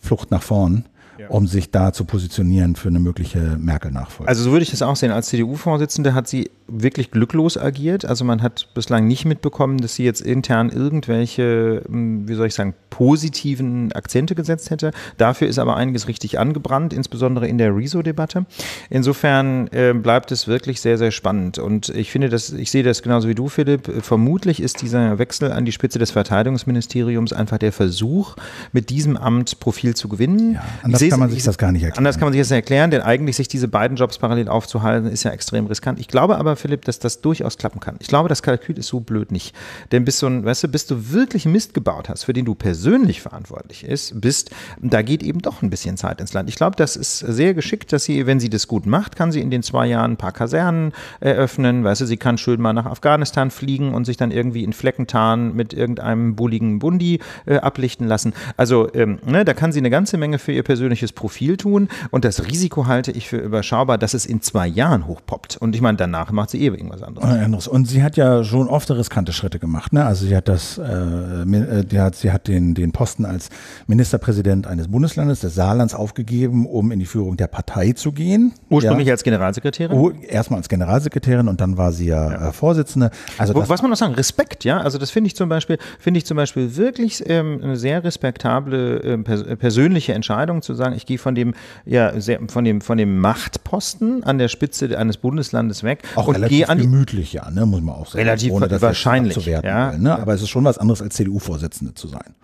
Flucht nach vorn. Ja. um sich da zu positionieren für eine mögliche Merkel-Nachfolge.
Also so würde ich das auch sehen. Als CDU-Vorsitzende hat sie wirklich glücklos agiert. Also man hat bislang nicht mitbekommen, dass sie jetzt intern irgendwelche, hm, wie soll ich sagen, positiven Akzente gesetzt hätte. Dafür ist aber einiges richtig angebrannt, insbesondere in der riso debatte Insofern äh, bleibt es wirklich sehr, sehr spannend. Und ich finde dass ich sehe das genauso wie du, Philipp. Vermutlich ist dieser Wechsel an die Spitze des Verteidigungsministeriums einfach der Versuch, mit diesem Amt Profil zu gewinnen. Ja, anders kann man sich das gar nicht erklären. Anders kann man sich das erklären, denn eigentlich sich diese beiden Jobs parallel aufzuhalten, ist ja extrem riskant. Ich glaube aber, Philipp, dass das durchaus klappen kann. Ich glaube, das Kalkül ist so blöd nicht. Denn bis, so ein, weißt du, bis du wirklich Mist gebaut hast, für den du persönlich verantwortlich ist, bist, da geht eben doch ein bisschen Zeit ins Land. Ich glaube, das ist sehr geschickt, dass sie, wenn sie das gut macht, kann sie in den zwei Jahren ein paar Kasernen eröffnen. Weißt du, sie kann schön mal nach Afghanistan fliegen und sich dann irgendwie in Fleckentarn mit irgendeinem bulligen Bundi äh, ablichten lassen. Also ähm, ne, da kann sie eine ganze Menge für ihr persönliches Profil tun und das Risiko halte ich für überschaubar, dass es in zwei Jahren hochpoppt. Und ich meine, danach macht macht sie eh irgendwas
anderes. Und sie hat ja schon oft riskante Schritte gemacht. Ne? Also sie hat das, äh, äh, die hat, sie hat den, den Posten als Ministerpräsident eines Bundeslandes, des Saarlands, aufgegeben, um in die Führung der Partei zu gehen. Ursprünglich ja. als
Generalsekretärin? Oh,
erstmal als Generalsekretärin und dann war sie ja, ja. Äh, Vorsitzende. Also Wo, was
man noch sagen, Respekt, ja. Also das finde ich zum Beispiel, finde ich zum Beispiel wirklich ähm, eine sehr respektable ähm, pers äh, persönliche Entscheidung zu sagen, ich gehe von dem, ja, sehr, von dem, von dem Machtposten an der Spitze eines Bundeslandes weg. Auch und relativ gehe an
gemütlich, ja, ne, muss man auch sagen. Relativ ohne das wahrscheinlich. Ja. Will, ne? Aber es ist schon was anderes als CDU-Vorsitzende zu sein,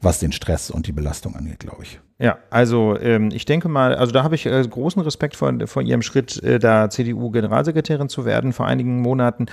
was den Stress und die Belastung angeht, glaube ich.
Ja, also ähm, ich denke mal, also da habe ich äh, großen Respekt vor, vor Ihrem Schritt, äh, da CDU-Generalsekretärin zu werden vor einigen Monaten.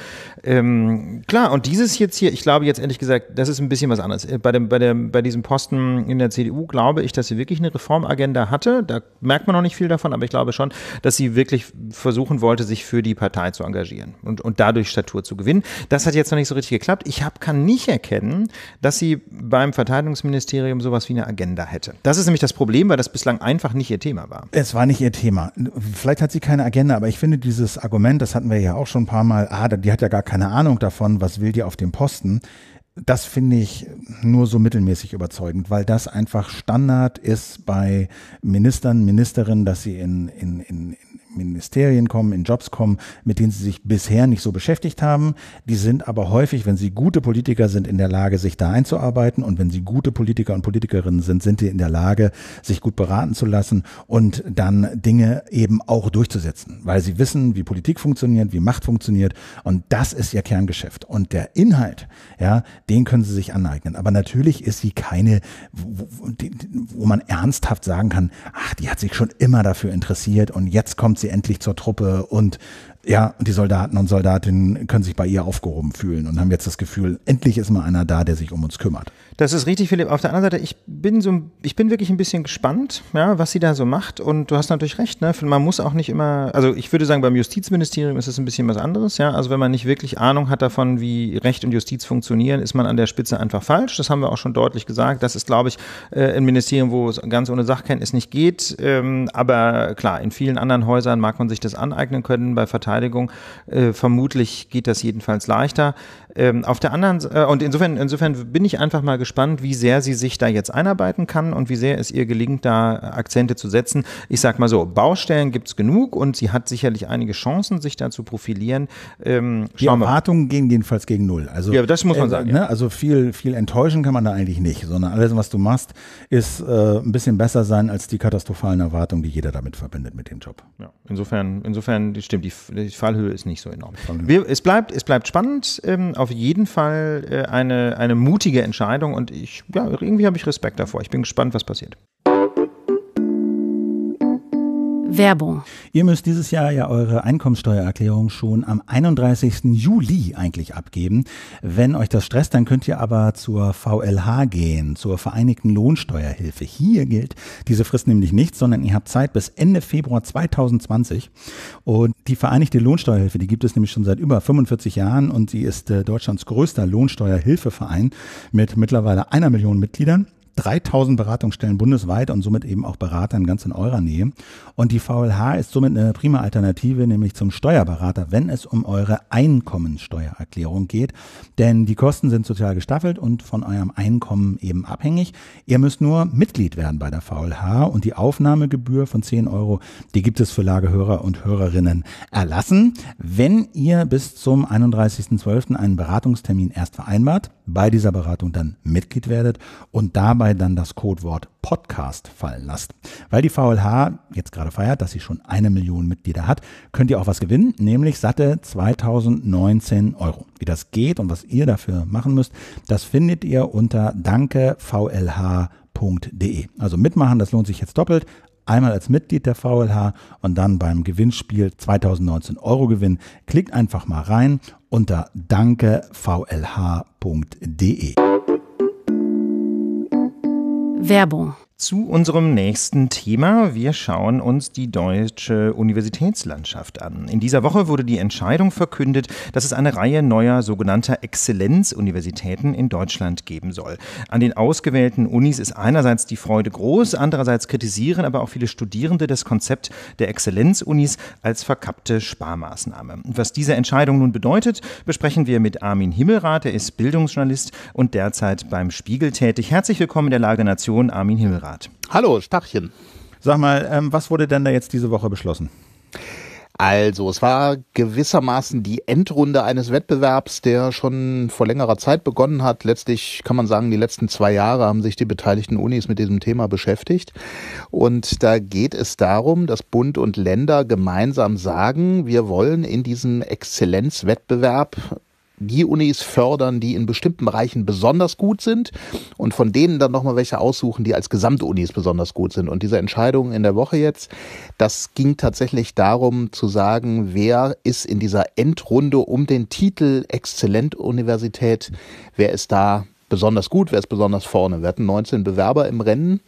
Ähm, klar, und dieses jetzt hier, ich glaube jetzt ehrlich gesagt, das ist ein bisschen was anderes. Äh, bei, dem, bei, dem, bei diesem Posten in der CDU glaube ich, dass sie wirklich eine Reformagenda hatte. Da merkt man noch nicht viel davon, aber ich glaube schon, dass sie wirklich versuchen wollte, sich für die Partei zu engagieren und, und dadurch Statur zu gewinnen. Das hat jetzt noch nicht so richtig geklappt. Ich hab, kann nicht erkennen, dass sie beim Verteidigungsministerium sowas wie eine Agenda hätte. Das ist nämlich das das Problem war, dass bislang einfach nicht ihr Thema war. Es
war nicht ihr Thema. Vielleicht hat sie keine Agenda, aber ich finde dieses Argument, das hatten wir ja auch schon ein paar Mal, ah, die hat ja gar keine Ahnung davon, was will die auf dem Posten. Das finde ich nur so mittelmäßig überzeugend, weil das einfach Standard ist bei Ministern, Ministerinnen, dass sie in, in, in, in Ministerien kommen, in Jobs kommen, mit denen sie sich bisher nicht so beschäftigt haben. Die sind aber häufig, wenn sie gute Politiker sind, in der Lage, sich da einzuarbeiten. Und wenn sie gute Politiker und Politikerinnen sind, sind die in der Lage, sich gut beraten zu lassen und dann Dinge eben auch durchzusetzen, weil sie wissen, wie Politik funktioniert, wie Macht funktioniert. Und das ist ihr Kerngeschäft. Und der Inhalt, ja, den können sie sich aneignen. Aber natürlich ist sie keine, wo, wo man ernsthaft sagen kann, ach, die hat sich schon immer dafür interessiert und jetzt kommt sie endlich zur Truppe und ja, und die Soldaten und Soldatinnen können sich bei ihr aufgehoben fühlen und haben jetzt das Gefühl, endlich ist mal einer da, der sich um uns kümmert.
Das ist richtig, Philipp. Auf der anderen Seite, ich bin so, ich bin wirklich ein bisschen gespannt, ja, was sie da so macht. Und du hast natürlich recht, ne? Man muss auch nicht immer, also ich würde sagen, beim Justizministerium ist das ein bisschen was anderes, ja. Also wenn man nicht wirklich Ahnung hat davon, wie Recht und Justiz funktionieren, ist man an der Spitze einfach falsch. Das haben wir auch schon deutlich gesagt. Das ist, glaube ich, äh, ein Ministerium, wo es ganz ohne Sachkenntnis nicht geht. Ähm, aber klar, in vielen anderen Häusern mag man sich das aneignen können bei Verteilung Verteidigung. Äh, vermutlich geht das jedenfalls leichter. Ähm, auf der anderen äh, und insofern, insofern bin ich einfach mal gespannt, wie sehr sie sich da jetzt einarbeiten kann und wie sehr es ihr gelingt, da Akzente zu setzen. Ich sag mal so, Baustellen gibt es genug und sie hat sicherlich einige Chancen, sich da zu profilieren. Ähm, Die Erwartungen
gehen jedenfalls gegen null.
Also, ja, das muss man äh, sagen. Ne?
Also viel, viel enttäuschen kann man da eigentlich nicht, sondern alles, was du machst, ist äh, ein bisschen besser sein als die katastrophalen Erwartungen, die jeder damit verbindet mit dem Job.
Ja, insofern, insofern stimmt, die, die Fallhöhe ist nicht so enorm. Wir, es, bleibt, es bleibt spannend. Ähm, auf jeden Fall äh, eine, eine mutige Entscheidung und ich, ja, irgendwie habe ich Respekt davor. Ich bin gespannt,
was passiert. Werbung. Ihr müsst dieses Jahr ja eure Einkommensteuererklärung schon am 31. Juli eigentlich abgeben. Wenn euch das stresst, dann könnt ihr aber zur VLH gehen, zur Vereinigten Lohnsteuerhilfe. Hier gilt diese Frist nämlich nicht, sondern ihr habt Zeit bis Ende Februar 2020. Und die Vereinigte Lohnsteuerhilfe, die gibt es nämlich schon seit über 45 Jahren und sie ist äh, Deutschlands größter Lohnsteuerhilfeverein mit mittlerweile einer Million Mitgliedern. 3000 Beratungsstellen bundesweit und somit eben auch Beratern ganz in eurer Nähe. Und die VLH ist somit eine prima Alternative, nämlich zum Steuerberater, wenn es um eure Einkommensteuererklärung geht. Denn die Kosten sind sozial gestaffelt und von eurem Einkommen eben abhängig. Ihr müsst nur Mitglied werden bei der VLH und die Aufnahmegebühr von 10 Euro, die gibt es für Lagehörer und Hörerinnen erlassen. Wenn ihr bis zum 31.12. einen Beratungstermin erst vereinbart, bei dieser Beratung dann Mitglied werdet und dabei dabei dann das Codewort Podcast fallen lasst. Weil die VLH jetzt gerade feiert, dass sie schon eine Million Mitglieder hat, könnt ihr auch was gewinnen, nämlich satte 2019 Euro. Wie das geht und was ihr dafür machen müsst, das findet ihr unter dankevlh.de. Also mitmachen, das lohnt sich jetzt doppelt. Einmal als Mitglied der VLH und dann beim Gewinnspiel 2019 Euro gewinnen. Klickt einfach mal rein unter dankevlh.de.
Werbung zu unserem nächsten Thema. Wir schauen uns die deutsche Universitätslandschaft an. In dieser Woche wurde die Entscheidung verkündet, dass es eine Reihe neuer sogenannter Exzellenzuniversitäten in Deutschland geben soll. An den ausgewählten Unis ist einerseits die Freude groß, andererseits kritisieren aber auch viele Studierende das Konzept der Exzellenzunis als verkappte Sparmaßnahme. Was diese Entscheidung nun bedeutet, besprechen wir mit Armin Himmelrath. Er ist Bildungsjournalist und derzeit beim Spiegel tätig. Herzlich willkommen in der Lage Nation, Armin
Himmelrath. Apparat. Hallo, Stachchen. Sag mal, ähm, was wurde denn da jetzt diese Woche beschlossen? Also, es war gewissermaßen die Endrunde eines Wettbewerbs, der schon vor längerer Zeit begonnen hat. Letztlich kann man sagen, die letzten zwei Jahre haben sich die beteiligten Unis mit diesem Thema beschäftigt. Und da geht es darum, dass Bund und Länder gemeinsam sagen, wir wollen in diesem Exzellenzwettbewerb die Unis fördern, die in bestimmten Bereichen besonders gut sind und von denen dann nochmal welche aussuchen, die als Gesamtunis besonders gut sind. Und diese Entscheidung in der Woche jetzt, das ging tatsächlich darum zu sagen, wer ist in dieser Endrunde um den Titel Exzellent-Universität, wer ist da besonders gut, wer ist besonders vorne. Wir hatten 19 Bewerber im Rennen.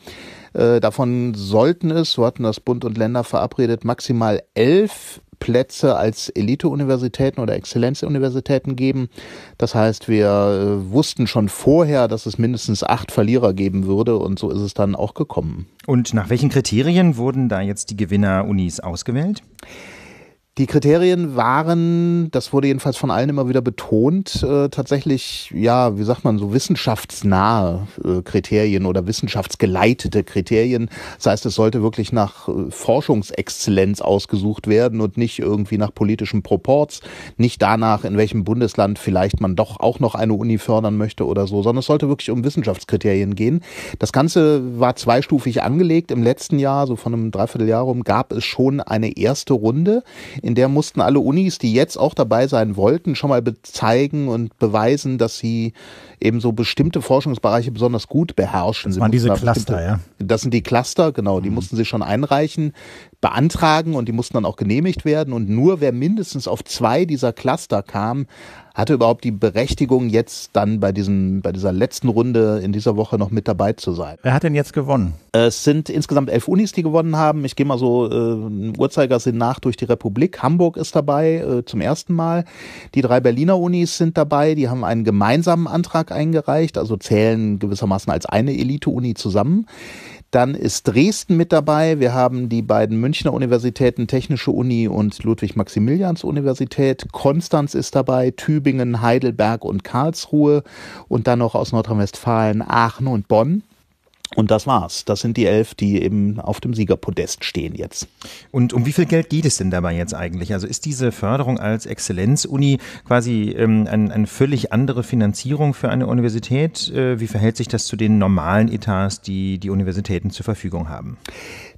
Äh, davon sollten es, so hatten das Bund und Länder verabredet, maximal elf Plätze als Elite-Universitäten oder Exzellenz-Universitäten geben. Das heißt, wir äh, wussten schon vorher, dass es mindestens acht Verlierer geben würde und so ist es dann
auch gekommen. Und nach welchen Kriterien wurden da jetzt die gewinner Gewinnerunis ausgewählt?
Die Kriterien waren, das wurde jedenfalls von allen immer wieder betont, äh, tatsächlich, ja, wie sagt man, so wissenschaftsnahe äh, Kriterien oder wissenschaftsgeleitete Kriterien. Das heißt, es sollte wirklich nach äh, Forschungsexzellenz ausgesucht werden und nicht irgendwie nach politischem Proports, nicht danach, in welchem Bundesland vielleicht man doch auch noch eine Uni fördern möchte oder so, sondern es sollte wirklich um Wissenschaftskriterien gehen. Das Ganze war zweistufig angelegt. Im letzten Jahr, so von einem Dreivierteljahr rum, gab es schon eine erste Runde in der mussten alle Unis, die jetzt auch dabei sein wollten, schon mal zeigen und beweisen, dass sie eben so bestimmte Forschungsbereiche besonders gut beherrschen. Das waren diese Cluster, ja. Das sind die Cluster, genau. Die mhm. mussten sie schon einreichen beantragen und die mussten dann auch genehmigt werden. Und nur wer mindestens auf zwei dieser Cluster kam, hatte überhaupt die Berechtigung, jetzt dann bei, diesem, bei dieser letzten Runde in dieser Woche noch mit dabei zu sein. Wer hat denn jetzt gewonnen? Es sind insgesamt elf Unis, die gewonnen haben. Ich gehe mal so äh, Uhrzeigersinn nach durch die Republik. Hamburg ist dabei äh, zum ersten Mal. Die drei Berliner Unis sind dabei. Die haben einen gemeinsamen Antrag eingereicht, also zählen gewissermaßen als eine Elite-Uni zusammen. Dann ist Dresden mit dabei. Wir haben die beiden Münchner Universitäten, Technische Uni und Ludwig-Maximilians-Universität. Konstanz ist dabei, Tübingen, Heidelberg und Karlsruhe und dann noch aus Nordrhein-Westfalen Aachen und Bonn. Und das war's. Das sind die elf, die eben auf dem Siegerpodest stehen jetzt. Und um wie viel Geld geht es denn dabei
jetzt eigentlich? Also ist diese Förderung als Exzellenzuni quasi ähm, ein, eine völlig andere Finanzierung für eine Universität? Äh, wie verhält sich das zu den normalen Etats, die die Universitäten
zur Verfügung haben?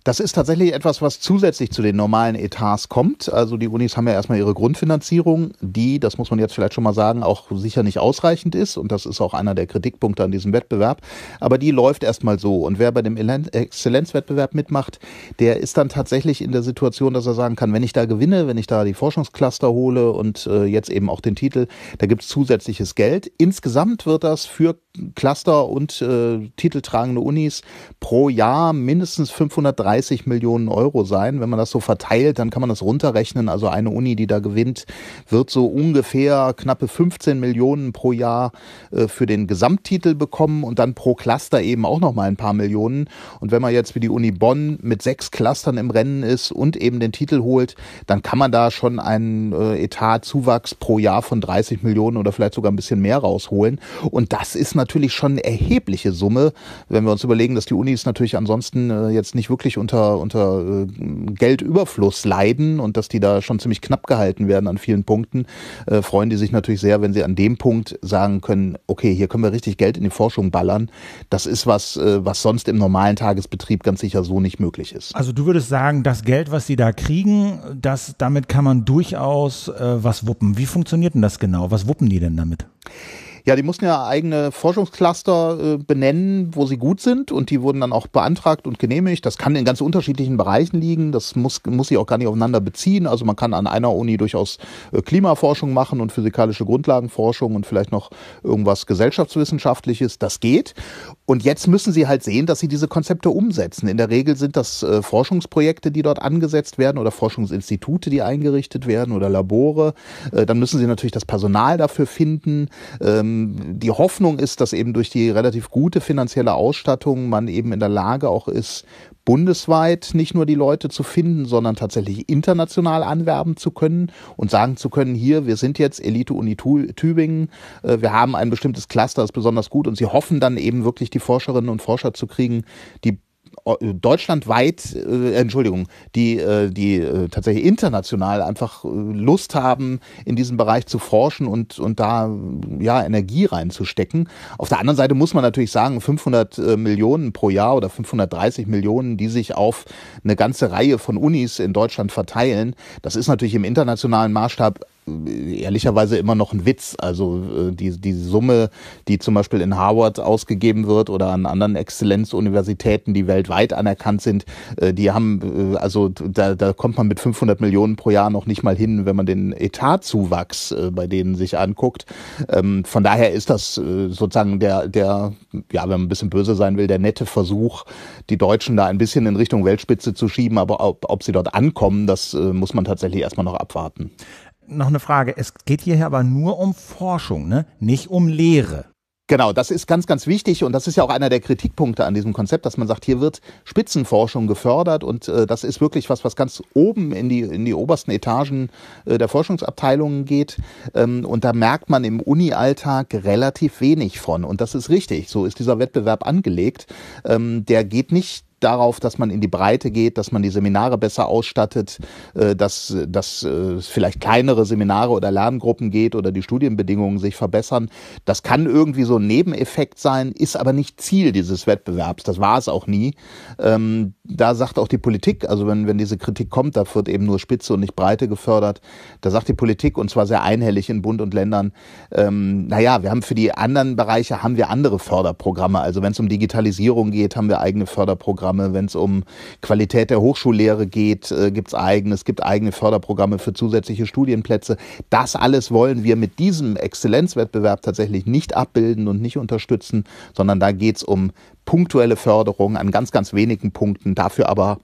Das ist tatsächlich etwas, was zusätzlich zu den normalen Etats kommt. Also die Unis haben ja erstmal ihre Grundfinanzierung, die, das muss man jetzt vielleicht schon mal sagen, auch sicher nicht ausreichend ist. Und das ist auch einer der Kritikpunkte an diesem Wettbewerb. Aber die läuft erstmal so. Und wer bei dem Exzellenzwettbewerb mitmacht, der ist dann tatsächlich in der Situation, dass er sagen kann, wenn ich da gewinne, wenn ich da die Forschungscluster hole und äh, jetzt eben auch den Titel, da gibt es zusätzliches Geld. Insgesamt wird das für Cluster und äh, titeltragende Unis pro Jahr mindestens 530 Millionen Euro sein. Wenn man das so verteilt, dann kann man das runterrechnen. Also eine Uni, die da gewinnt, wird so ungefähr knappe 15 Millionen pro Jahr äh, für den Gesamttitel bekommen und dann pro Cluster eben auch noch mal ein paar Millionen. Und wenn man jetzt wie die Uni Bonn mit sechs Clustern im Rennen ist und eben den Titel holt, dann kann man da schon einen äh, Etatzuwachs pro Jahr von 30 Millionen oder vielleicht sogar ein bisschen mehr rausholen. Und das ist natürlich natürlich schon eine erhebliche Summe, wenn wir uns überlegen, dass die Unis natürlich ansonsten äh, jetzt nicht wirklich unter, unter äh, Geldüberfluss leiden und dass die da schon ziemlich knapp gehalten werden an vielen Punkten, äh, freuen die sich natürlich sehr, wenn sie an dem Punkt sagen können, okay, hier können wir richtig Geld in die Forschung ballern. Das ist was, äh, was sonst im normalen Tagesbetrieb ganz sicher so nicht möglich ist.
Also du würdest sagen, das Geld, was sie da kriegen, das, damit kann man durchaus äh, was wuppen. Wie funktioniert denn das genau? Was wuppen die denn damit?
Ja, die mussten ja eigene Forschungscluster äh, benennen, wo sie gut sind und die wurden dann auch beantragt und genehmigt. Das kann in ganz unterschiedlichen Bereichen liegen. Das muss, muss sich auch gar nicht aufeinander beziehen. Also man kann an einer Uni durchaus äh, Klimaforschung machen und physikalische Grundlagenforschung und vielleicht noch irgendwas gesellschaftswissenschaftliches. Das geht. Und jetzt müssen sie halt sehen, dass sie diese Konzepte umsetzen. In der Regel sind das äh, Forschungsprojekte, die dort angesetzt werden oder Forschungsinstitute, die eingerichtet werden oder Labore. Äh, dann müssen sie natürlich das Personal dafür finden. Ähm, die Hoffnung ist, dass eben durch die relativ gute finanzielle Ausstattung man eben in der Lage auch ist, bundesweit nicht nur die Leute zu finden, sondern tatsächlich international anwerben zu können und sagen zu können, hier, wir sind jetzt Elite-Uni Tübingen, äh, wir haben ein bestimmtes Cluster, das ist besonders gut und sie hoffen dann eben wirklich die Forscherinnen und Forscher zu kriegen, die deutschlandweit, äh, Entschuldigung, die, äh, die äh, tatsächlich international einfach äh, Lust haben, in diesem Bereich zu forschen und, und da ja Energie reinzustecken. Auf der anderen Seite muss man natürlich sagen, 500 äh, Millionen pro Jahr oder 530 Millionen, die sich auf eine ganze Reihe von Unis in Deutschland verteilen, das ist natürlich im internationalen Maßstab ehrlicherweise immer noch ein Witz. Also äh, die, die Summe, die zum Beispiel in Harvard ausgegeben wird oder an anderen Exzellenzuniversitäten, die weltweit anerkannt sind, äh, die haben, äh, also da, da kommt man mit 500 Millionen pro Jahr noch nicht mal hin, wenn man den Etatzuwachs bei denen sich anguckt. Ähm, von daher ist das sozusagen der, der, ja, wenn man ein bisschen böse sein will, der nette Versuch, die Deutschen da ein bisschen in Richtung Weltspitze zu schieben. Aber ob, ob sie dort ankommen, das muss man tatsächlich erstmal noch abwarten noch eine Frage. Es geht hier aber nur um Forschung, ne? nicht um Lehre. Genau, das ist ganz, ganz wichtig und das ist ja auch einer der Kritikpunkte an diesem Konzept, dass man sagt, hier wird Spitzenforschung gefördert und äh, das ist wirklich was, was ganz oben in die, in die obersten Etagen äh, der Forschungsabteilungen geht ähm, und da merkt man im Uni-Alltag relativ wenig von und das ist richtig, so ist dieser Wettbewerb angelegt. Ähm, der geht nicht darauf, dass man in die Breite geht, dass man die Seminare besser ausstattet, äh, dass, es äh, vielleicht kleinere Seminare oder Lerngruppen geht oder die Studienbedingungen sich verbessern. Das kann irgendwie so ein Nebeneffekt sein, ist aber nicht Ziel dieses Wettbewerbs. Das war es auch nie. Ähm, da sagt auch die Politik, also wenn, wenn diese Kritik kommt, da wird eben nur Spitze und nicht Breite gefördert, da sagt die Politik, und zwar sehr einhellig in Bund und Ländern, ähm, naja, wir haben für die anderen Bereiche, haben wir andere Förderprogramme. Also wenn es um Digitalisierung geht, haben wir eigene Förderprogramme. Wenn es um Qualität der Hochschullehre geht, äh, gibt es eigene. Es gibt eigene Förderprogramme für zusätzliche Studienplätze. Das alles wollen wir mit diesem Exzellenzwettbewerb tatsächlich nicht abbilden und nicht unterstützen, sondern da geht es um punktuelle Förderung an ganz, ganz wenigen Punkten, dafür aber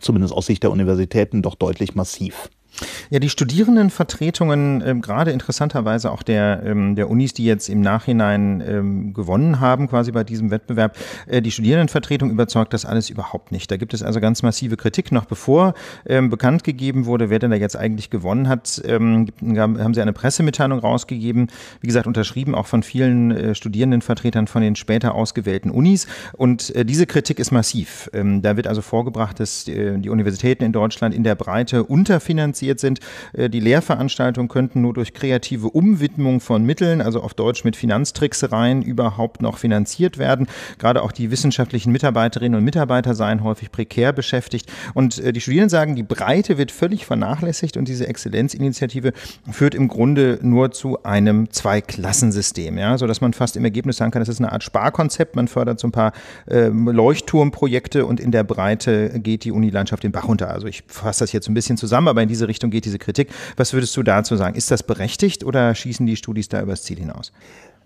zumindest aus Sicht der Universitäten doch deutlich massiv.
Ja, die Studierendenvertretungen, ähm, gerade interessanterweise auch der, ähm, der Unis, die jetzt im Nachhinein ähm, gewonnen haben, quasi bei diesem Wettbewerb, äh, die Studierendenvertretung überzeugt das alles überhaupt nicht. Da gibt es also ganz massive Kritik. Noch bevor ähm, bekannt gegeben wurde, wer denn da jetzt eigentlich gewonnen hat, ähm, haben sie eine Pressemitteilung rausgegeben, wie gesagt, unterschrieben auch von vielen äh, Studierendenvertretern von den später ausgewählten Unis. Und äh, diese Kritik ist massiv. Ähm, da wird also vorgebracht, dass äh, die Universitäten in Deutschland in der Breite unterfinanziert interessiert sind, äh, die Lehrveranstaltungen könnten nur durch kreative Umwidmung von Mitteln, also auf Deutsch mit Finanztricksereien, überhaupt noch finanziert werden. Gerade auch die wissenschaftlichen Mitarbeiterinnen und Mitarbeiter seien häufig prekär beschäftigt. Und äh, die Studierenden sagen, die Breite wird völlig vernachlässigt und diese Exzellenzinitiative führt im Grunde nur zu einem Zweiklassensystem, ja, sodass man fast im Ergebnis sagen kann, das ist eine Art Sparkonzept. Man fördert so ein paar äh, Leuchtturmprojekte und in der Breite geht die Unilandschaft den Bach runter. Also ich fasse das jetzt ein bisschen zusammen, aber in diese Richtung Richtung geht diese Kritik. Was würdest du dazu sagen? Ist das berechtigt oder schießen die Studis da übers Ziel hinaus?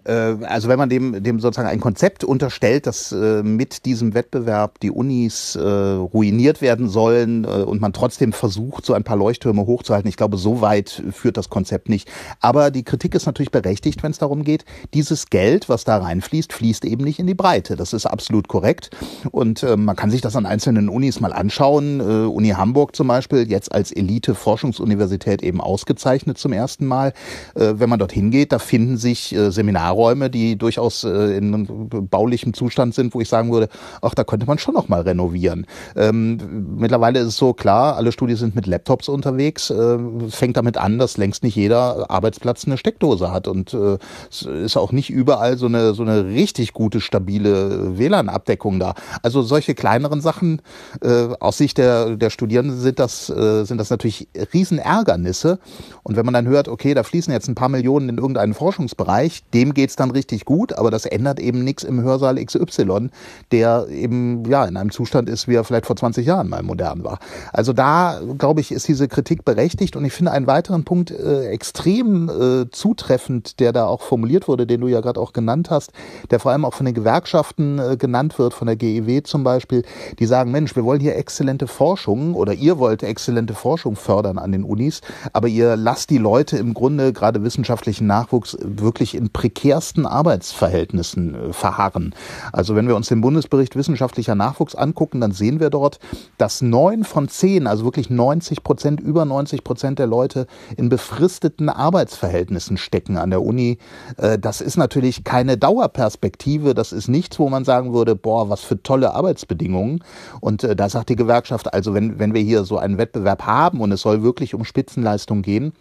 Äh, also wenn man dem, dem sozusagen ein Konzept unterstellt, dass äh, mit diesem Wettbewerb die Unis äh, ruiniert werden sollen äh, und man trotzdem versucht, so ein paar Leuchttürme hochzuhalten, ich glaube, so weit führt das Konzept nicht. Aber die Kritik ist natürlich berechtigt, wenn es darum geht, dieses Geld, was da reinfließt, fließt eben nicht in die Breite. Das ist absolut korrekt. Und äh, man kann sich das an einzelnen Unis mal anschauen. Äh, Uni Hamburg zum Beispiel, jetzt als Elite-Forschungsuniversität eben ausgezeichnet zum ersten Mal. Äh, wenn man dorthin geht, da finden sich äh, Seminare Räume, die durchaus äh, in baulichem Zustand sind, wo ich sagen würde, ach, da könnte man schon noch mal renovieren. Ähm, mittlerweile ist es so klar, alle Studien sind mit Laptops unterwegs. Äh, fängt damit an, dass längst nicht jeder Arbeitsplatz eine Steckdose hat und äh, es ist auch nicht überall so eine so eine richtig gute stabile WLAN-Abdeckung da. Also solche kleineren Sachen äh, aus Sicht der der Studierenden sind das äh, sind das natürlich Riesenärgernisse. Und wenn man dann hört, okay, da fließen jetzt ein paar Millionen in irgendeinen Forschungsbereich, dem geht es dann richtig gut, aber das ändert eben nichts im Hörsaal XY, der eben ja in einem Zustand ist, wie er vielleicht vor 20 Jahren mal modern war. Also da, glaube ich, ist diese Kritik berechtigt und ich finde einen weiteren Punkt äh, extrem äh, zutreffend, der da auch formuliert wurde, den du ja gerade auch genannt hast, der vor allem auch von den Gewerkschaften äh, genannt wird, von der GEW zum Beispiel, die sagen, Mensch, wir wollen hier exzellente Forschung oder ihr wollt exzellente Forschung fördern an den Unis, aber ihr lasst die Leute im Grunde gerade wissenschaftlichen Nachwuchs wirklich in prekären prekären Arbeitsverhältnissen äh, verharren. Also wenn wir uns den Bundesbericht wissenschaftlicher Nachwuchs angucken, dann sehen wir dort, dass neun von zehn, also wirklich 90 Prozent, über 90 Prozent der Leute in befristeten Arbeitsverhältnissen stecken an der Uni. Äh, das ist natürlich keine Dauerperspektive. Das ist nichts, wo man sagen würde, boah, was für tolle Arbeitsbedingungen. Und äh, da sagt die Gewerkschaft, also wenn, wenn wir hier so einen Wettbewerb haben und es soll wirklich um Spitzenleistung gehen,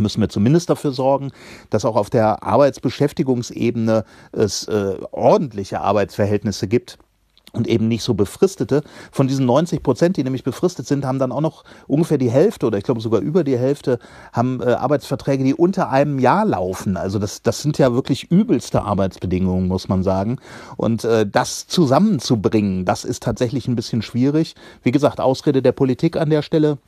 müssen wir zumindest dafür sorgen, dass auch auf der Arbeitsbeschäftigungsebene es äh, ordentliche Arbeitsverhältnisse gibt und eben nicht so befristete. Von diesen 90 Prozent, die nämlich befristet sind, haben dann auch noch ungefähr die Hälfte oder ich glaube sogar über die Hälfte haben äh, Arbeitsverträge, die unter einem Jahr laufen. Also das, das sind ja wirklich übelste Arbeitsbedingungen, muss man sagen. Und äh, das zusammenzubringen, das ist tatsächlich ein bisschen schwierig. Wie gesagt, Ausrede der Politik an der Stelle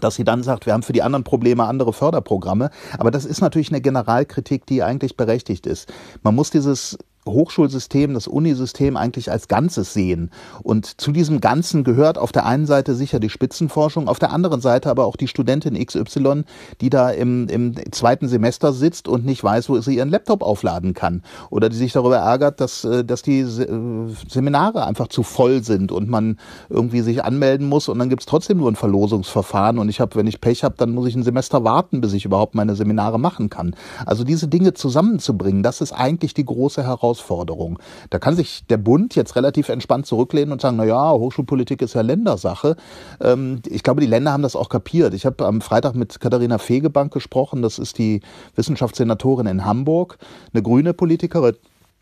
dass sie dann sagt, wir haben für die anderen Probleme andere Förderprogramme. Aber das ist natürlich eine Generalkritik, die eigentlich berechtigt ist. Man muss dieses Hochschulsystem, das Unisystem eigentlich als Ganzes sehen. Und zu diesem Ganzen gehört auf der einen Seite sicher die Spitzenforschung, auf der anderen Seite aber auch die Studentin XY, die da im, im zweiten Semester sitzt und nicht weiß, wo sie ihren Laptop aufladen kann. Oder die sich darüber ärgert, dass, äh, dass die äh, Seminare einfach zu voll sind und man irgendwie sich anmelden muss und dann gibt's trotzdem nur ein Verlosungsverfahren. Und ich habe, wenn ich Pech habe, dann muss ich ein Semester warten, bis ich überhaupt meine Seminare machen kann. Also diese Dinge zusammenzubringen, das ist eigentlich die große Herausforderung Herausforderung. Da kann sich der Bund jetzt relativ entspannt zurücklehnen und sagen, naja, Hochschulpolitik ist ja Ländersache. Ähm, ich glaube, die Länder haben das auch kapiert. Ich habe am Freitag mit Katharina Fegebank gesprochen. Das ist die Wissenschaftssenatorin in Hamburg, eine grüne Politikerin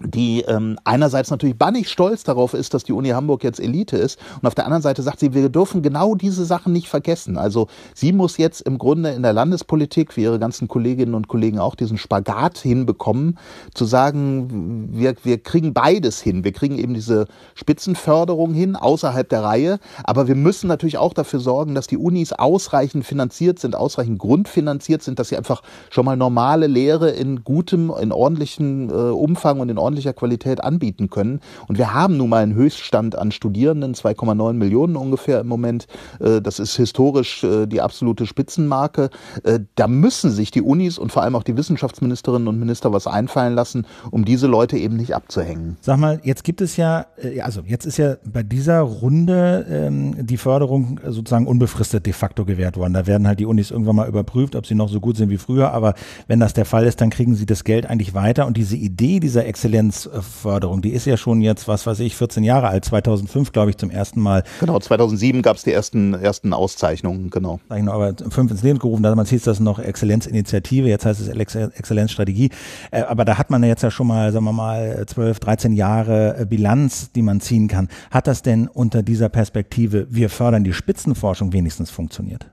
die ähm, einerseits natürlich bannig stolz darauf ist, dass die Uni Hamburg jetzt Elite ist und auf der anderen Seite sagt sie, wir dürfen genau diese Sachen nicht vergessen. Also sie muss jetzt im Grunde in der Landespolitik, wie ihre ganzen Kolleginnen und Kollegen auch, diesen Spagat hinbekommen, zu sagen, wir, wir kriegen beides hin. Wir kriegen eben diese Spitzenförderung hin, außerhalb der Reihe, aber wir müssen natürlich auch dafür sorgen, dass die Unis ausreichend finanziert sind, ausreichend grundfinanziert sind, dass sie einfach schon mal normale Lehre in gutem, in ordentlichem äh, Umfang und in ordentlichem ordentlicher Qualität anbieten können. Und wir haben nun mal einen Höchststand an Studierenden, 2,9 Millionen ungefähr im Moment. Äh, das ist historisch äh, die absolute Spitzenmarke. Äh, da müssen sich die Unis und vor allem auch die Wissenschaftsministerinnen und Minister was einfallen lassen, um diese Leute eben nicht abzuhängen.
Sag mal, jetzt gibt es ja, also jetzt ist ja bei dieser Runde ähm, die Förderung sozusagen unbefristet de facto gewährt worden. Da werden halt die Unis irgendwann mal überprüft, ob sie noch so gut sind wie früher. Aber wenn das der Fall ist, dann kriegen sie das Geld eigentlich weiter. Und diese Idee dieser Exzellenz Exzellenzförderung, die ist ja schon jetzt, was weiß ich, 14 Jahre alt, 2005 glaube ich zum
ersten Mal. Genau, 2007 gab es die ersten, ersten Auszeichnungen, genau.
Aber fünf ins Leben gerufen, damals hieß das noch Exzellenzinitiative, jetzt heißt es Exzellenzstrategie. Äh, aber da hat man jetzt ja schon mal, sagen wir mal, 12, 13 Jahre äh, Bilanz, die man ziehen kann. Hat das denn unter dieser Perspektive, wir fördern die Spitzenforschung wenigstens funktioniert?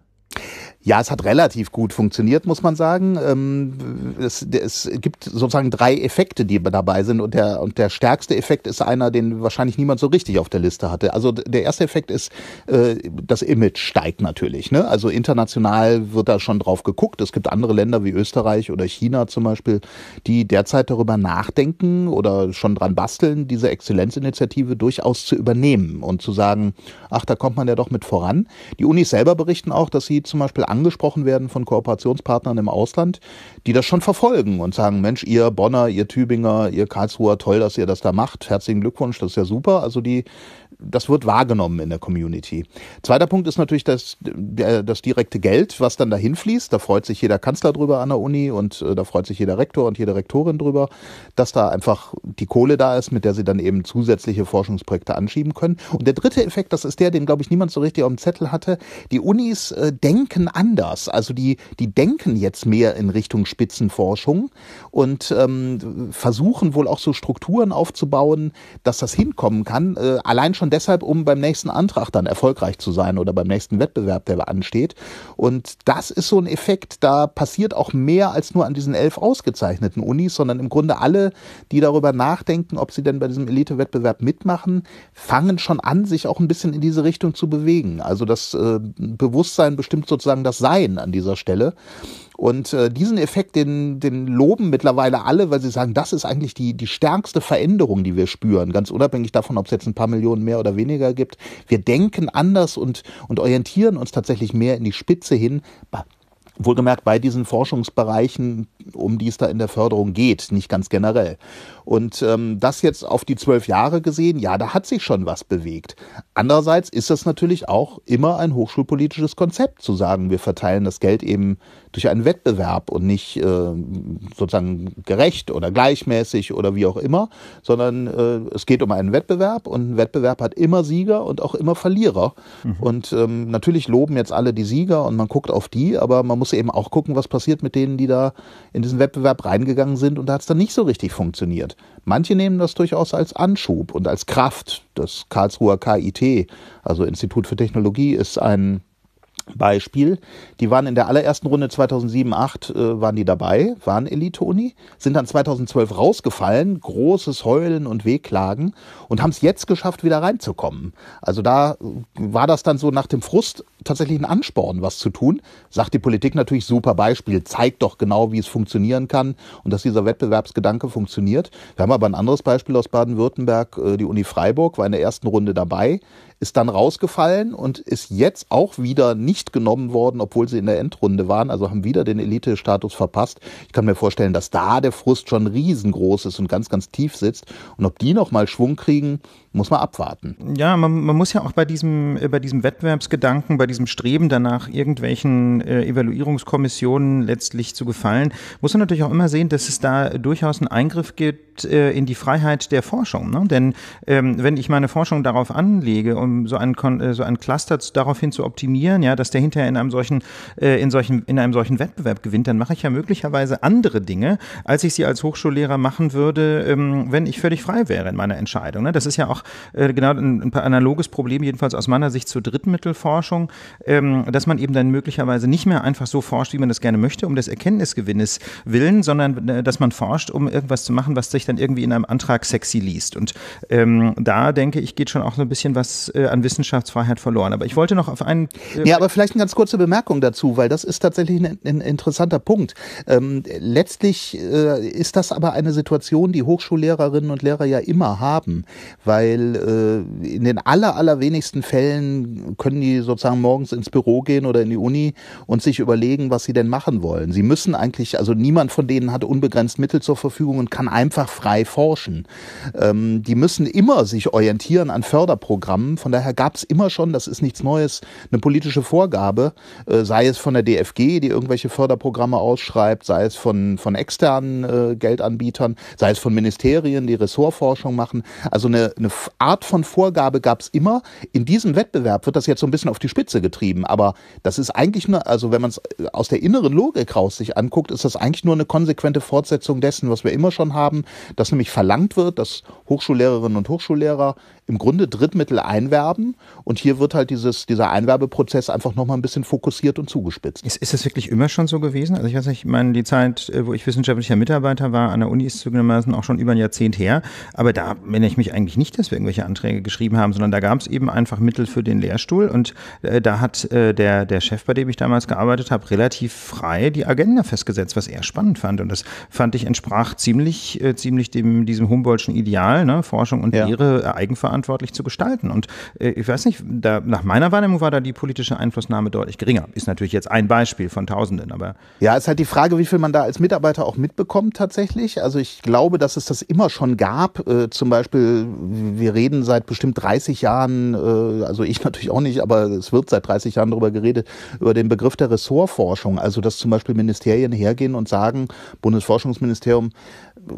Ja, es hat relativ gut funktioniert, muss man sagen. Ähm, es, es, gibt sozusagen drei Effekte, die dabei sind und der, und der stärkste Effekt ist einer, den wahrscheinlich niemand so richtig auf der Liste hatte. Also der erste Effekt ist, äh, das Image steigt natürlich. Ne? Also international wird da schon drauf geguckt. Es gibt andere Länder wie Österreich oder China zum Beispiel, die derzeit darüber nachdenken oder schon dran basteln, diese Exzellenzinitiative durchaus zu übernehmen und zu sagen, ach, da kommt man ja doch mit voran. Die Unis selber berichten auch, dass sie zum Beispiel angesprochen werden von Kooperationspartnern im Ausland, die das schon verfolgen und sagen, Mensch, ihr Bonner, ihr Tübinger, ihr Karlsruher, toll, dass ihr das da macht. Herzlichen Glückwunsch, das ist ja super. Also die das wird wahrgenommen in der Community. Zweiter Punkt ist natürlich das, das direkte Geld, was dann dahin fließt. Da freut sich jeder Kanzler drüber an der Uni und äh, da freut sich jeder Rektor und jede Rektorin drüber, dass da einfach die Kohle da ist, mit der sie dann eben zusätzliche Forschungsprojekte anschieben können. Und der dritte Effekt, das ist der, den glaube ich niemand so richtig auf dem Zettel hatte. Die Unis äh, denken anders. Also die, die denken jetzt mehr in Richtung Spitzenforschung und ähm, versuchen wohl auch so Strukturen aufzubauen, dass das hinkommen kann. Äh, allein schon deshalb, um beim nächsten Antrag dann erfolgreich zu sein oder beim nächsten Wettbewerb, der ansteht. Und das ist so ein Effekt, da passiert auch mehr als nur an diesen elf ausgezeichneten Unis, sondern im Grunde alle, die darüber nachdenken, ob sie denn bei diesem Elite-Wettbewerb mitmachen, fangen schon an, sich auch ein bisschen in diese Richtung zu bewegen. Also das äh, Bewusstsein bestimmt sozusagen das Sein an dieser Stelle. Und äh, diesen Effekt, den, den loben mittlerweile alle, weil sie sagen, das ist eigentlich die, die stärkste Veränderung, die wir spüren, ganz unabhängig davon, ob es jetzt ein paar Millionen mehr oder weniger gibt. Wir denken anders und, und orientieren uns tatsächlich mehr in die Spitze hin. Wohlgemerkt bei diesen Forschungsbereichen, um die es da in der Förderung geht, nicht ganz generell. Und ähm, das jetzt auf die zwölf Jahre gesehen, ja, da hat sich schon was bewegt. Andererseits ist das natürlich auch immer ein hochschulpolitisches Konzept, zu sagen, wir verteilen das Geld eben durch einen Wettbewerb und nicht äh, sozusagen gerecht oder gleichmäßig oder wie auch immer, sondern äh, es geht um einen Wettbewerb und ein Wettbewerb hat immer Sieger und auch immer Verlierer. Mhm. Und ähm, natürlich loben jetzt alle die Sieger und man guckt auf die, aber man muss eben auch gucken, was passiert mit denen, die da in diesen Wettbewerb reingegangen sind und da hat es dann nicht so richtig funktioniert. Manche nehmen das durchaus als Anschub und als Kraft. Das Karlsruher KIT, also Institut für Technologie, ist ein Beispiel. Die waren in der allerersten Runde 2007 2008 äh, waren die dabei, waren Elite-Uni, sind dann 2012 rausgefallen, großes Heulen und Wehklagen und haben es jetzt geschafft, wieder reinzukommen. Also da war das dann so nach dem Frust tatsächlich ein Ansporn, was zu tun. Sagt die Politik natürlich super Beispiel, zeigt doch genau, wie es funktionieren kann und dass dieser Wettbewerbsgedanke funktioniert. Wir haben aber ein anderes Beispiel aus Baden-Württemberg. Äh, die Uni Freiburg war in der ersten Runde dabei ist dann rausgefallen und ist jetzt auch wieder nicht genommen worden, obwohl sie in der Endrunde waren, also haben wieder den Elite-Status verpasst. Ich kann mir vorstellen, dass da der Frust schon riesengroß ist und ganz, ganz tief sitzt. Und ob die nochmal Schwung kriegen, muss man abwarten.
Ja, man, man, muss ja auch bei diesem, äh, bei diesem Wettbewerbsgedanken, bei diesem Streben danach, irgendwelchen äh, Evaluierungskommissionen letztlich zu gefallen, muss man natürlich auch immer sehen, dass es da durchaus einen Eingriff gibt äh, in die Freiheit der Forschung. Ne? Denn ähm, wenn ich meine Forschung darauf anlege und ähm, so ein, äh, so ein Cluster daraufhin zu optimieren, ja, dass der hinterher in einem solchen, äh, in solchen, in einem solchen Wettbewerb gewinnt, dann mache ich ja möglicherweise andere Dinge, als ich sie als Hochschullehrer machen würde, ähm, wenn ich völlig frei wäre in meiner Entscheidung. Ne? Das ist ja auch äh, genau ein, analoges Problem, jedenfalls aus meiner Sicht zur Drittmittelforschung, ähm, dass man eben dann möglicherweise nicht mehr einfach so forscht, wie man das gerne möchte, um des Erkenntnisgewinnes willen, sondern dass man forscht, um irgendwas zu machen, was sich dann irgendwie in einem Antrag sexy liest. Und da denke ich, geht schon auch so ein bisschen was äh, an
Wissenschaftsfreiheit verloren. Aber ich wollte noch auf einen. Äh ja, aber vielleicht eine ganz kurze Bemerkung dazu, weil das ist tatsächlich ein, ein interessanter Punkt. Ähm, letztlich äh, ist das aber eine Situation, die Hochschullehrerinnen und Lehrer ja immer haben, weil äh, in den aller, allerwenigsten Fällen können die sozusagen morgens ins Büro gehen oder in die Uni und sich überlegen, was sie denn machen wollen. Sie müssen eigentlich, also niemand von denen hat unbegrenzt Mittel zur Verfügung und kann einfach frei forschen. Ähm, die müssen immer sich orientieren an Förderprogrammen von daher gab es immer schon, das ist nichts Neues, eine politische Vorgabe, äh, sei es von der DFG, die irgendwelche Förderprogramme ausschreibt, sei es von, von externen äh, Geldanbietern, sei es von Ministerien, die Ressortforschung machen. Also eine, eine Art von Vorgabe gab es immer. In diesem Wettbewerb wird das jetzt so ein bisschen auf die Spitze getrieben, aber das ist eigentlich nur, also wenn man es äh, aus der inneren Logik raus sich anguckt, ist das eigentlich nur eine konsequente Fortsetzung dessen, was wir immer schon haben, dass nämlich verlangt wird, dass Hochschullehrerinnen und Hochschullehrer im Grunde Drittmittel einwerfen einwerben. Und hier wird halt dieses, dieser Einwerbeprozess einfach nochmal ein bisschen fokussiert und zugespitzt. Ist, ist das wirklich
immer schon so gewesen? Also ich weiß nicht, ich meine, die Zeit, äh, wo ich wissenschaftlicher Mitarbeiter war an der Uni ist zugegebenermaßen auch schon über ein Jahrzehnt her. Aber da erinnere ich mich eigentlich nicht, dass wir irgendwelche Anträge geschrieben haben, sondern da gab es eben einfach Mittel für den Lehrstuhl. Und äh, da hat äh, der, der Chef, bei dem ich damals gearbeitet habe, relativ frei die Agenda festgesetzt, was er spannend fand. Und das fand ich entsprach ziemlich, äh, ziemlich dem, diesem Humboldtschen Ideal, ne? Forschung und ja. Lehre eigenverantwortlich zu gestalten. Und äh, ich weiß nicht, da, nach meiner Wahrnehmung war da die politische Einflussnahme deutlich geringer. Ist natürlich jetzt ein Beispiel von Tausenden,
aber. Ja, ist halt die Frage, wie viel man da als Mitarbeiter auch mitbekommt tatsächlich. Also ich glaube, dass es das immer schon gab. Äh, zum Beispiel, wir reden seit bestimmt 30 Jahren, äh, also ich <laughs> natürlich auch nicht, aber es wird seit 30 Jahren darüber geredet, über den Begriff der Ressortforschung. Also dass zum Beispiel Ministerien hergehen und sagen, Bundesforschungsministerium,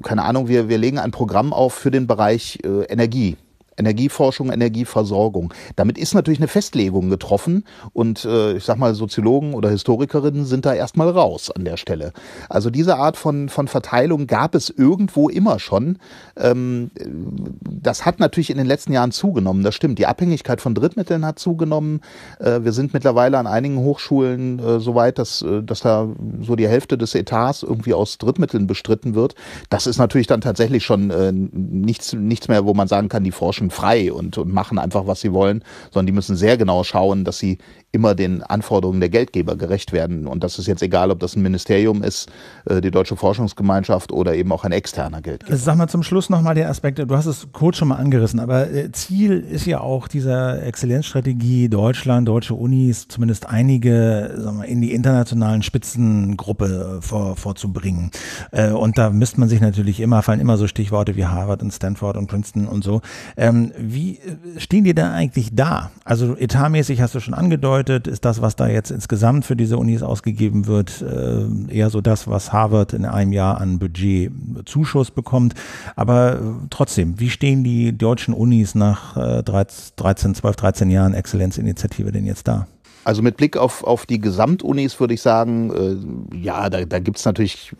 keine Ahnung, wir, wir legen ein Programm auf für den Bereich äh, Energie Energieforschung, Energieversorgung. Damit ist natürlich eine Festlegung getroffen und äh, ich sag mal, Soziologen oder Historikerinnen sind da erstmal raus an der Stelle. Also diese Art von, von Verteilung gab es irgendwo immer schon. Ähm, das hat natürlich in den letzten Jahren zugenommen, das stimmt. Die Abhängigkeit von Drittmitteln hat zugenommen. Äh, wir sind mittlerweile an einigen Hochschulen äh, so weit, dass, äh, dass da so die Hälfte des Etats irgendwie aus Drittmitteln bestritten wird. Das ist natürlich dann tatsächlich schon äh, nichts, nichts mehr, wo man sagen kann, die Forschung taschenfrei und, und machen einfach, was sie wollen, sondern die müssen sehr genau schauen, dass sie immer den Anforderungen der Geldgeber gerecht werden. Und das ist jetzt egal, ob das ein Ministerium ist, äh, die Deutsche Forschungsgemeinschaft oder eben auch ein externer Geldgeber.
Sag mal zum Schluss nochmal den Aspekt, du hast es kurz schon mal angerissen, aber äh, Ziel ist ja auch dieser Exzellenzstrategie Deutschland, deutsche Unis, zumindest einige sagen wir, in die internationalen Spitzengruppe äh, vor, vorzubringen. Und da müsste man sich natürlich immer, fallen immer so Stichworte wie Harvard und Stanford und Princeton und so. Ähm, wie stehen die da eigentlich da? Also etatmäßig hast du schon angedeutet, bedeutet, ist das, was da jetzt insgesamt für diese Unis ausgegeben wird, äh, eher so das, was Harvard in einem Jahr an Budgetzuschuss bekommt. Aber äh, trotzdem, wie stehen die deutschen Unis nach 13, 12, 13 Jahren Exzellenzinitiative denn jetzt da?
Also mit Blick auf, auf die Gesamtunis würde ich sagen, äh, ja, da, da gibt es natürlich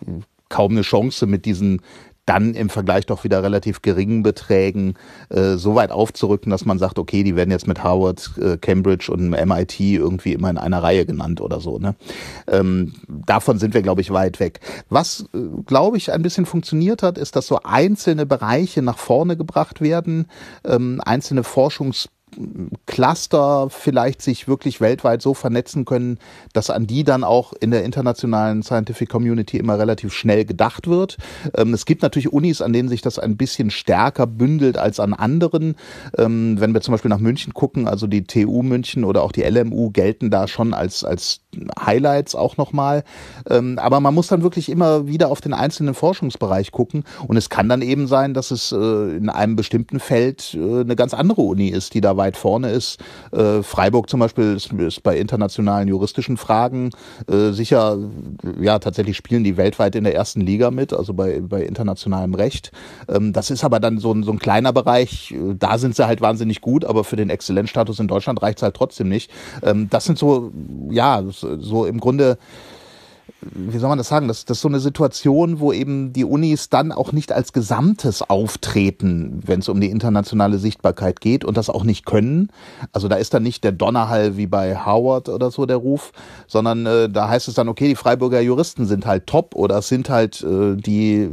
kaum eine Chance mit diesen dann im Vergleich doch wieder relativ geringen Beträgen äh, so weit aufzurücken, dass man sagt, okay, die werden jetzt mit Harvard, äh, Cambridge und MIT irgendwie immer in einer Reihe genannt oder so. Ne? Ähm, davon sind wir, glaube ich, weit weg. Was, äh, glaube ich, ein bisschen funktioniert hat, ist, dass so einzelne Bereiche nach vorne gebracht werden, ähm, einzelne Forschungs Cluster vielleicht sich wirklich weltweit so vernetzen können, dass an die dann auch in der internationalen Scientific Community immer relativ schnell gedacht wird. Ähm, es gibt natürlich Unis, an denen sich das ein bisschen stärker bündelt als an anderen. Ähm, wenn wir zum Beispiel nach München gucken, also die TU München oder auch die LMU gelten da schon als, als Highlights auch nochmal. Ähm, aber man muss dann wirklich immer wieder auf den einzelnen Forschungsbereich gucken. Und es kann dann eben sein, dass es äh, in einem bestimmten Feld äh, eine ganz andere Uni ist, die da weiter weit vorne ist. Äh, Freiburg zum Beispiel ist, ist, bei internationalen juristischen Fragen äh, sicher, ja, tatsächlich spielen die weltweit in der ersten Liga mit, also bei, bei internationalem Recht. Ähm, das ist aber dann so ein, so ein kleiner Bereich. Äh, da sind sie halt wahnsinnig gut, aber für den Exzellenzstatus in Deutschland reicht es halt trotzdem nicht. Ähm, das sind so, ja, so im Grunde wie soll man das sagen, das, das ist so eine Situation, wo eben die Unis dann auch nicht als Gesamtes auftreten, wenn es um die internationale Sichtbarkeit geht und das auch nicht können. Also da ist dann nicht der Donnerhall wie bei Howard oder so der Ruf, sondern äh, da heißt es dann, okay, die Freiburger Juristen sind halt top oder es sind halt äh, die,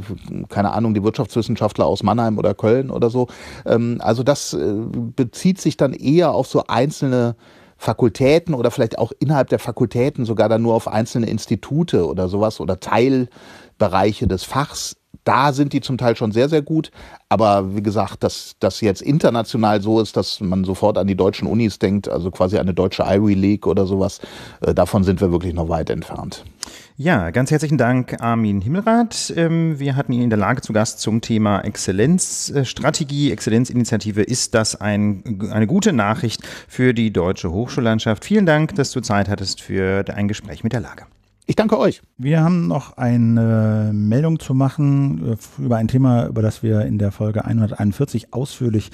keine Ahnung, die Wirtschaftswissenschaftler aus Mannheim oder Köln oder so. Ähm, also das äh, bezieht sich dann eher auf so einzelne Fakultäten oder vielleicht auch innerhalb der Fakultäten sogar dann nur auf einzelne Institute oder sowas oder Teilbereiche des Fachs da sind die zum Teil schon sehr, sehr gut. Aber wie gesagt, dass das jetzt international so ist, dass man sofort an die deutschen Unis denkt, also quasi eine deutsche Ivy League oder sowas, äh, davon sind wir wirklich noch weit entfernt.
Ja, ganz herzlichen Dank, Armin Himmelrath. Ähm, wir hatten ihn in der Lage zu Gast zum Thema Exzellenzstrategie, Exzellenzinitiative. Ist das ein, eine gute Nachricht für die deutsche Hochschullandschaft? Vielen Dank, dass du Zeit hattest für ein Gespräch mit der Lage.
Ich
danke euch. Wir haben noch eine Meldung zu machen äh, über ein Thema, über das wir in der Folge 141 ausführlich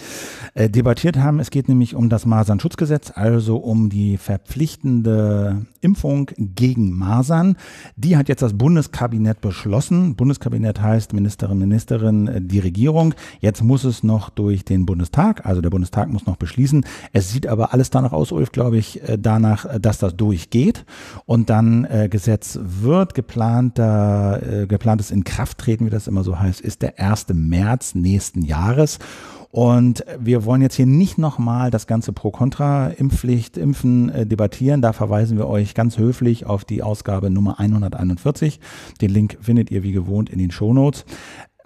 äh, debattiert haben. Es geht nämlich um das Masernschutzgesetz, also um die verpflichtende Impfung gegen Masern. Die hat jetzt das Bundeskabinett beschlossen. Bundeskabinett heißt Ministerin, Ministerin, äh, die Regierung. Jetzt muss es noch durch den Bundestag, also der Bundestag muss noch beschließen. Es sieht aber alles danach aus, Ulf, glaube ich, danach, dass das durchgeht und dann Gesetz Gesetz wird geplant, äh, geplantes Inkrafttreten, wie das immer so heißt, ist der 1. März nächsten Jahres. Und wir wollen jetzt hier nicht nochmal das ganze Pro-Kontra-Impfpflicht, Impfen äh, debattieren. Da verweisen wir euch ganz höflich auf die Ausgabe Nummer 141. Den Link findet ihr wie gewohnt in den Shownotes.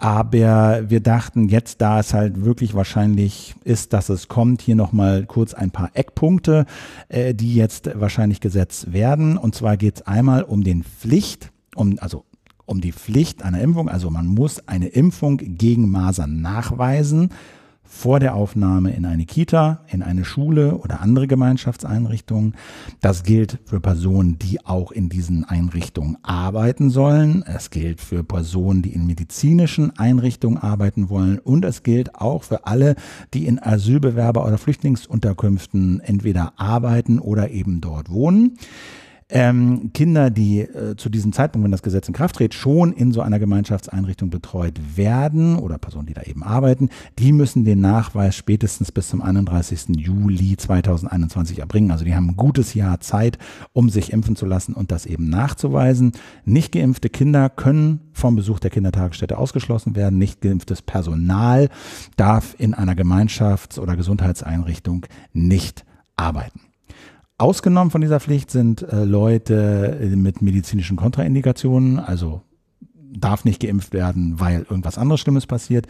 Aber wir dachten jetzt, da es halt wirklich wahrscheinlich ist, dass es kommt, hier nochmal kurz ein paar Eckpunkte, äh, die jetzt wahrscheinlich gesetzt werden. Und zwar geht es einmal um den Pflicht, um, also um die Pflicht einer Impfung. Also man muss eine Impfung gegen Masern nachweisen vor der Aufnahme in eine Kita, in eine Schule oder andere Gemeinschaftseinrichtungen. Das gilt für Personen, die auch in diesen Einrichtungen arbeiten sollen. Es gilt für Personen, die in medizinischen Einrichtungen arbeiten wollen. Und es gilt auch für alle, die in Asylbewerber- oder Flüchtlingsunterkünften entweder arbeiten oder eben dort wohnen ähm, Kinder, die äh, zu diesem Zeitpunkt, wenn das Gesetz in Kraft tritt, schon in so einer Gemeinschaftseinrichtung betreut werden oder Personen, die da eben arbeiten, die müssen den Nachweis spätestens bis zum 31. Juli 2021 erbringen. Also die haben ein gutes Jahr Zeit, um sich impfen zu lassen und das eben nachzuweisen. Nicht geimpfte Kinder können vom Besuch der Kindertagesstätte ausgeschlossen werden. Nicht geimpftes Personal darf in einer Gemeinschafts- oder Gesundheitseinrichtung nicht arbeiten. Ausgenommen von dieser Pflicht sind äh, Leute äh, mit medizinischen Kontraindikationen, also darf nicht geimpft werden, weil irgendwas anderes Schlimmes passiert.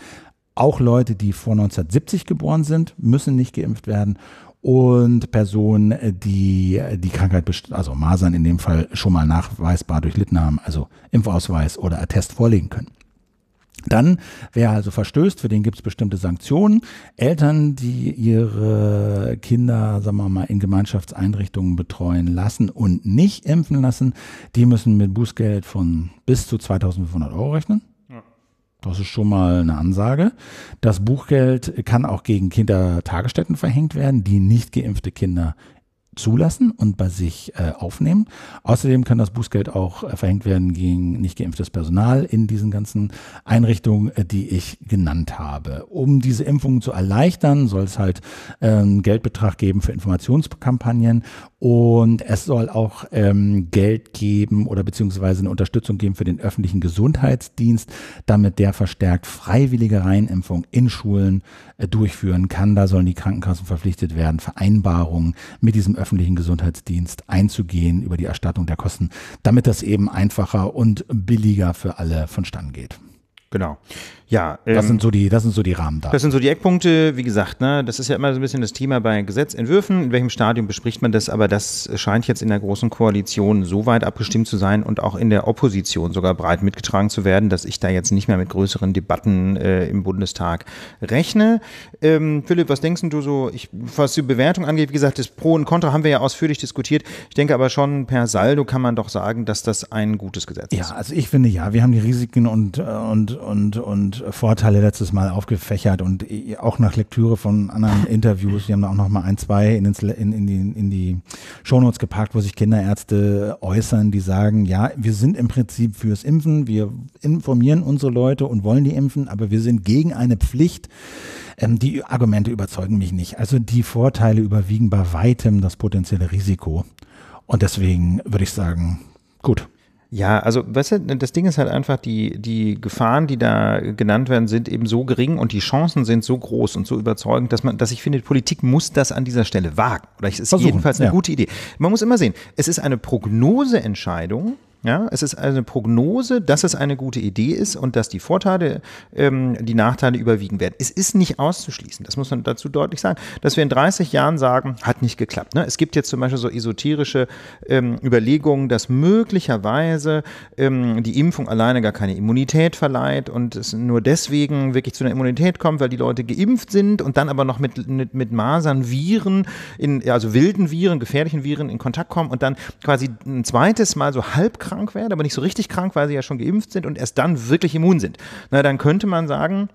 Auch Leute, die vor 1970 geboren sind, müssen nicht geimpft werden. Und Personen, äh, die äh, die Krankheit, also Masern in dem Fall, schon mal nachweisbar durchlitten haben, also Impfausweis oder Attest vorlegen können. Dann, wer also verstößt, für den gibt es bestimmte Sanktionen. Eltern, die ihre Kinder, sagen wir mal, in Gemeinschaftseinrichtungen betreuen lassen und nicht impfen lassen, die müssen mit Bußgeld von bis zu 2500 Euro rechnen. Das ist schon mal eine Ansage. Das Buchgeld kann auch gegen Kindertagesstätten verhängt werden, die nicht geimpfte Kinder zulassen und bei sich äh, aufnehmen. Außerdem kann das Bußgeld auch äh, verhängt werden gegen nicht geimpftes Personal in diesen ganzen Einrichtungen, äh, die ich genannt habe. Um diese Impfungen zu erleichtern, soll es halt ähm, Geldbetrag geben für Informationskampagnen und es soll auch ähm, Geld geben oder beziehungsweise eine Unterstützung geben für den öffentlichen Gesundheitsdienst, damit der verstärkt freiwillige Reihenimpfung in Schulen äh, durchführen kann. Da sollen die Krankenkassen verpflichtet werden, Vereinbarungen mit diesem öffentlichen Gesundheitsdienst einzugehen über die Erstattung der Kosten, damit das eben einfacher und billiger für alle vonstatten geht. Genau. Ja, ähm, das sind ähm, so die, das sind so die Rahmen da.
Das sind so die Eckpunkte, wie gesagt, ne, das ist ja immer so ein bisschen das Thema bei Gesetzentwürfen, in welchem Stadium bespricht man das, aber das scheint jetzt in der großen Koalition so weit abgestimmt zu sein und auch in der Opposition sogar breit mitgetragen zu werden, dass ich da jetzt nicht mehr mit größeren Debatten äh, im Bundestag rechne. Ähm, Philipp, was denkst du so, ich, was die Bewertung angeht, wie gesagt, das Pro und Contra haben wir ja ausführlich diskutiert. Ich denke aber schon per Saldo kann man doch sagen, dass das ein gutes Gesetz ja,
ist. Ja, also ich finde ja, wir haben die Risiken und, äh, und, und, und Vorteile letztes Mal aufgefächert und äh, auch nach Lektüre von anderen Interviews. Wir haben da auch noch mal ein, zwei in, ins, in, in, die, in die Shownotes gepackt, wo sich Kinderärzte äußern, die sagen, ja, wir sind im Prinzip fürs Impfen, wir informieren unsere Leute und wollen die impfen, aber wir sind gegen eine Pflicht. Ähm, die Argumente überzeugen mich nicht. Also die Vorteile überwiegen bei weitem das potenzielle Risiko. Und deswegen würde ich sagen, gut,
ja, also weißt du, ne, das Ding ist halt einfach, die, die Gefahren, die da genannt werden, sind eben so gering und die Chancen sind so groß und so überzeugend, dass man, dass ich finde, Politik muss das an dieser Stelle wagen. Oder es ist Versuchen, jedenfalls eine ja. gute Idee. Man muss immer sehen, es ist eine Prognoseentscheidung ja, es ist eine Prognose, dass es eine gute Idee ist und dass die Vorteile, ähm, die Nachteile überwiegen werden. Es ist nicht auszuschließen, das muss man dazu deutlich sagen, dass wir in 30 Jahren sagen, hat nicht geklappt. Ne? Es gibt jetzt zum Beispiel so esoterische ähm, Überlegungen, dass möglicherweise ähm, die Impfung alleine gar keine Immunität verleiht und es nur deswegen wirklich zu einer Immunität kommt, weil die Leute geimpft sind und dann aber noch mit, mit, mit Masern, Viren, in, also wilden Viren, gefährlichen Viren in Kontakt kommen und dann quasi ein zweites Mal so halb krank werden, aber nicht so richtig krank, weil sie ja schon geimpft sind und erst dann wirklich immun sind. Na, dann könnte man sagen,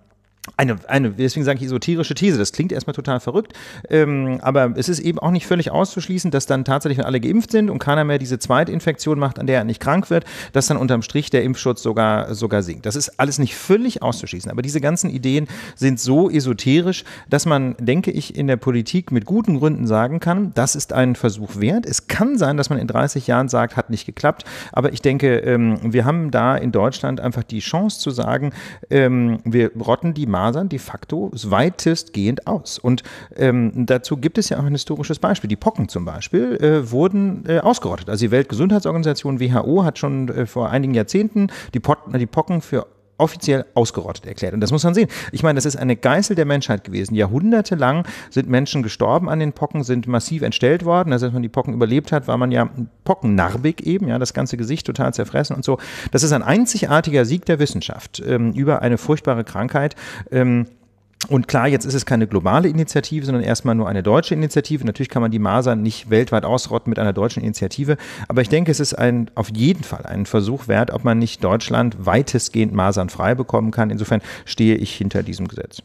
eine, eine, deswegen sage ich esoterische These, das klingt erstmal total verrückt, ähm, aber es ist eben auch nicht völlig auszuschließen, dass dann tatsächlich, wenn alle geimpft sind und keiner mehr diese Zweitinfektion macht, an der er nicht krank wird, dass dann unterm Strich der Impfschutz sogar, sogar sinkt. Das ist alles nicht völlig auszuschließen, aber diese ganzen Ideen sind so esoterisch, dass man, denke ich, in der Politik mit guten Gründen sagen kann, das ist ein Versuch wert. Es kann sein, dass man in 30 Jahren sagt, hat nicht geklappt, aber ich denke, ähm, wir haben da in Deutschland einfach die Chance zu sagen, ähm, wir rotten die Masern de facto weitestgehend aus. Und ähm, dazu gibt es ja auch ein historisches Beispiel. Die Pocken zum Beispiel äh, wurden äh, ausgerottet. Also die Weltgesundheitsorganisation WHO hat schon äh, vor einigen Jahrzehnten die, Pot die Pocken für offiziell ausgerottet erklärt. Und das muss man sehen. Ich meine, das ist eine Geißel der Menschheit gewesen. Jahrhundertelang sind Menschen gestorben an den Pocken, sind massiv entstellt worden. Also, wenn man die Pocken überlebt hat, war man ja pockennarbig eben, ja, das ganze Gesicht total zerfressen und so. Das ist ein einzigartiger Sieg der Wissenschaft ähm, über eine furchtbare Krankheit. Ähm, und klar, jetzt ist es keine globale Initiative, sondern erstmal nur eine deutsche Initiative. Natürlich kann man die Masern nicht weltweit ausrotten mit einer deutschen Initiative, aber ich denke, es ist ein, auf jeden Fall einen Versuch wert, ob man nicht Deutschland weitestgehend masernfrei bekommen kann. Insofern stehe ich hinter diesem Gesetz.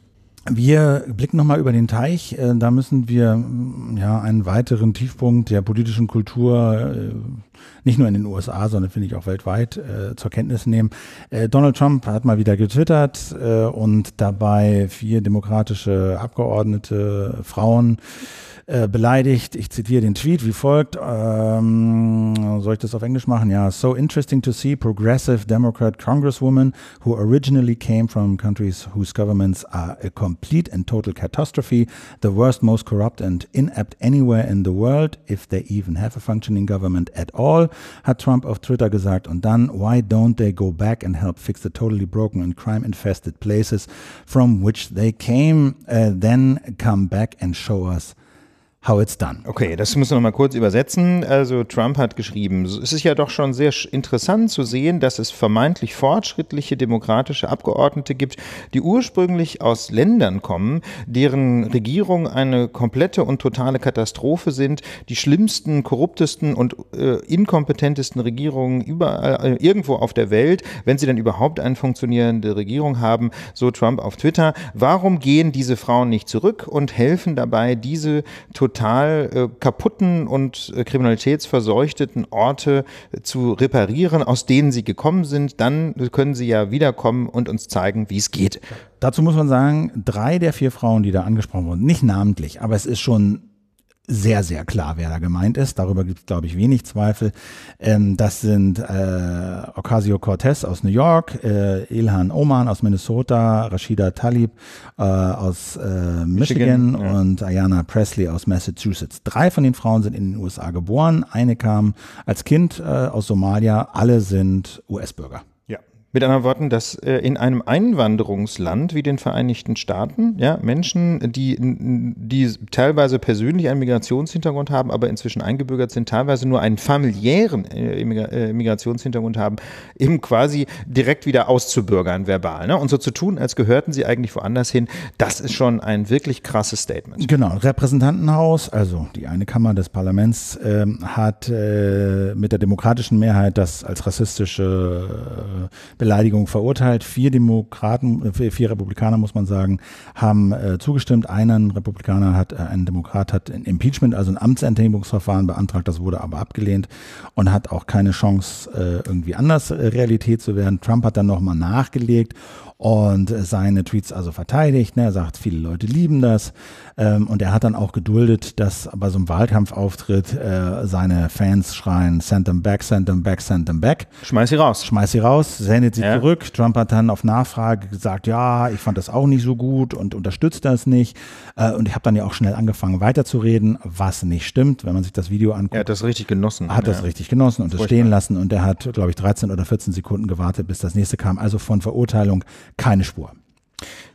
Wir blicken nochmal über den Teich. Äh, da müssen wir mm, ja einen weiteren Tiefpunkt der politischen Kultur äh, nicht nur in den USA, sondern finde ich auch weltweit äh, zur Kenntnis nehmen. Donald Trump hat mal wieder getwittert und dabei vier demokratische Abgeordnete, Frauen, äh, beleidigt. Ich zitiere den Tweet wie folgt. Ähm, soll ich das auf Englisch machen? Ja. So interesting to see progressive Democrat Congresswoman who originally came from countries whose governments are a complete and total catastrophe, the worst, most corrupt and inept anywhere in the world, if they even have a functioning government at all, hat Trump auf Twitter gesagt. Und dann, why don't they go back and help fix the totally broken and crime infested places from which they came, uh, then come back and show us how it's done.
Okay, das müssen wir noch mal kurz übersetzen. Also Trump hat geschrieben, es ist ja doch schon sehr interessant zu sehen, dass es vermeintlich fortschrittliche demokratische Abgeordnete gibt, die ursprünglich aus Ländern kommen, deren Regierung eine komplette und totale Katastrophe sind, die schlimmsten, korruptesten und äh, inkompetentesten Regierungen überall äh, irgendwo auf der Welt, wenn sie dann überhaupt eine funktionierende Regierung haben, so Trump auf Twitter. Warum gehen diese Frauen nicht zurück und helfen dabei, diese totale total äh, kaputten und äh, kriminalitätsverseuchteten Orte äh, zu reparieren, aus denen
sie gekommen sind. Dann
können sie ja wiederkommen und uns zeigen, wie es geht.
Dazu muss man sagen, drei der vier Frauen, die da angesprochen wurden, nicht namentlich, aber es ist schon sehr, sehr klar, wer da gemeint ist. Darüber gibt es, glaube ich, wenig Zweifel. Ähm, das sind äh, Ocasio-Cortez aus New York, äh, Ilhan Oman aus Minnesota, Rashida Talib äh, aus äh, Michigan, Michigan ja. und Ayana Presley aus Massachusetts. Drei von den Frauen sind in den USA geboren. Eine kam als Kind äh, aus Somalia. Alle sind US-Bürger.
Mit anderen Worten, dass äh, in einem Einwanderungsland wie den Vereinigten Staaten ja, Menschen, die, die teilweise persönlich einen Migrationshintergrund haben, aber inzwischen eingebürgert sind, teilweise nur einen familiären äh, äh, Migrationshintergrund haben, eben quasi direkt wieder auszubürgern verbal. Ne? Und so zu tun, als gehörten sie eigentlich woanders hin, das ist schon ein wirklich krasses Statement.
Genau, Repräsentantenhaus, also die eine Kammer des Parlaments, ähm, äh, hat mit der demokratischen Mehrheit das als rassistische Beleidigung verurteilt. Vier Demokraten, äh, vier Republikaner muss man sagen, haben äh, zugestimmt. Einer, ein Republikaner hat, äh, ein Demokrat hat ein Impeachment, also ein Amtsenthebungsverfahren beantragt. Das wurde aber abgelehnt und hat auch keine Chance, äh, irgendwie anders äh, Realität zu werden. Trump hat dann nochmal nachgelegt und seine Tweets also verteidigt. Ne? Er sagt, viele Leute lieben das. Ähm, und er hat dann auch geduldet, dass bei so einem Wahlkampfauftritt äh, seine Fans schreien, send them back, send them back, send them back. Schmeiß sie raus. Schmeiß sie raus, sendet sie ja. zurück. Trump hat dann auf Nachfrage gesagt, ja, ich fand das auch nicht so gut und unterstützt das nicht. Äh, und ich habe dann ja auch schnell angefangen weiterzureden, was nicht stimmt, wenn man sich das Video anguckt.
Er hat das richtig genossen. Hat ja. das richtig
genossen und es stehen lassen. Und er hat, glaube ich, 13 oder 14 Sekunden gewartet, bis das nächste kam. Also von Verurteilung keine Spur.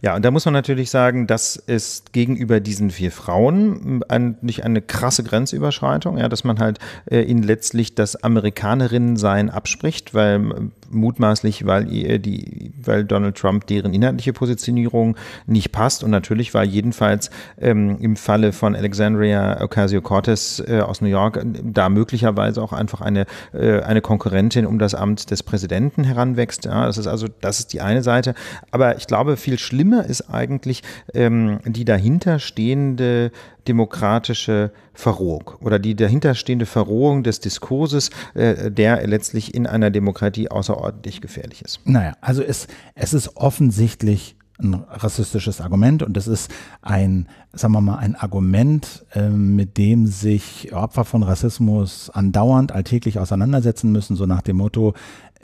Ja, und da muss man natürlich sagen, das ist gegenüber diesen vier Frauen ein, nicht eine krasse Grenzüberschreitung, ja, dass man halt äh, ihnen letztlich das Amerikanerinnensein abspricht, weil mutmaßlich, weil, die, weil Donald Trump deren inhaltliche Positionierung nicht passt. Und natürlich war jedenfalls ähm, im Falle von Alexandria Ocasio-Cortez äh, aus New York äh, da möglicherweise auch einfach eine, äh, eine Konkurrentin um das Amt des Präsidenten heranwächst. Ja, das ist also, das ist die eine Seite. Aber ich glaube, viel schlimmer ist eigentlich ähm, die dahinterstehende demokratische Verrohung oder die dahinterstehende Verrohung des Diskurses, äh, der letztlich in einer Demokratie außerordentlich gefährlich ist.
Naja, also es, es ist offensichtlich ein rassistisches Argument und das ist ein, sagen wir mal, ein Argument, äh, mit dem sich Opfer von Rassismus andauernd alltäglich auseinandersetzen müssen, so nach dem Motto,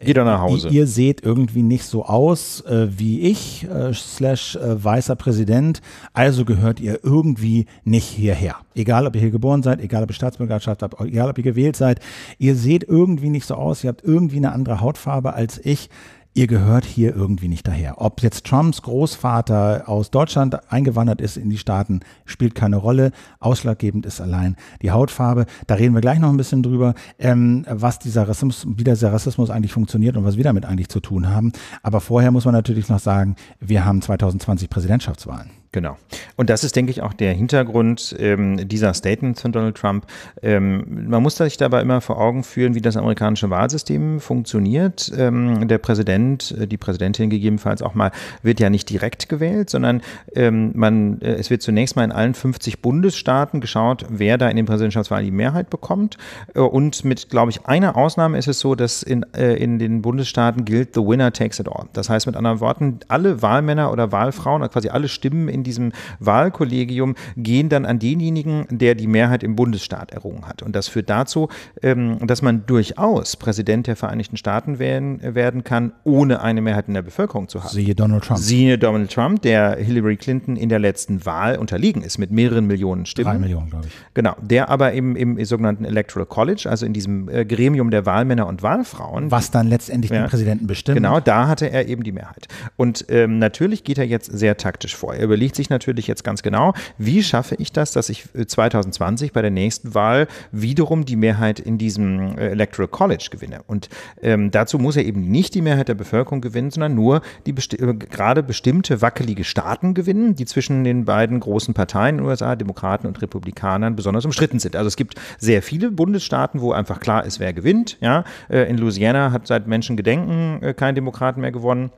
Geh doch nach äh, Hause. Ihr, ihr seht irgendwie nicht so aus äh, wie ich, äh, slash äh, weißer Präsident, also gehört ihr irgendwie nicht hierher. Egal, ob ihr hier geboren seid, egal, ob ihr Staatsbürgerschaft habt, egal, ob ihr gewählt seid, ihr seht irgendwie nicht so aus, ihr habt irgendwie eine andere Hautfarbe als ich ihr gehört hier irgendwie nicht daher. Ob jetzt Trumps Großvater aus Deutschland eingewandert ist in die Staaten, spielt keine Rolle. Ausschlaggebend ist allein die Hautfarbe. Da reden wir gleich noch ein bisschen drüber, ähm, was dieser Rassismus, wie dieser Rassismus eigentlich funktioniert und was wir damit eigentlich zu tun haben. Aber vorher muss man natürlich noch sagen, wir haben 2020 Präsidentschaftswahlen.
Genau. Und das ist, denke ich, auch der Hintergrund ähm, dieser Statements von Donald Trump. Ähm, man muss sich dabei immer vor Augen führen, wie das amerikanische Wahlsystem funktioniert. Ähm, der Präsident, äh, die Präsidentin gegebenenfalls auch mal, wird ja nicht direkt gewählt, sondern ähm, man, äh, es wird zunächst mal in allen 50 Bundesstaaten geschaut, wer da in den Präsidentschaftswahlen die Mehrheit bekommt. Äh, und mit, glaube ich, einer Ausnahme ist es so, dass in, äh, in den Bundesstaaten gilt, the winner takes it all. Das heißt mit anderen Worten, alle Wahlmänner oder Wahlfrauen, also quasi alle Stimmen in in diesem Wahlkollegium gehen dann an denjenigen, der die Mehrheit im Bundesstaat errungen hat. Und das führt dazu, ähm, dass man durchaus Präsident der Vereinigten Staaten werden, äh, werden kann, ohne eine Mehrheit in der Bevölkerung zu haben. Siehe Donald Trump. Siehe Donald Trump, der Hillary Clinton in der letzten Wahl unterlegen ist mit mehreren Millionen Stimmen. Drei Millionen, glaube ich. Genau, der aber im, im sogenannten Electoral College, also in diesem äh, Gremium der Wahlmänner und Wahlfrauen. Was
dann letztendlich ja, den Präsidenten bestimmt. Genau,
da hatte er eben die Mehrheit. Und ähm, natürlich geht er jetzt sehr taktisch vor. Er überlegt, überlegt sich natürlich jetzt ganz genau, wie schaffe ich das, dass ich 2020 äh, bei der nächsten Wahl wiederum die Mehrheit in diesem äh, Electoral College gewinne. Und ähm, dazu muss er eben nicht die Mehrheit der Bevölkerung gewinnen, sondern nur die besti äh, gerade bestimmte wackelige Staaten gewinnen, die zwischen den beiden großen Parteien in den USA, Demokraten und Republikanern, besonders umstritten sind. Also es gibt sehr viele Bundesstaaten, wo einfach klar ist, wer gewinnt. Ja? in Louisiana hat seit Menschengedenken kein Demokrat mehr gewonnen.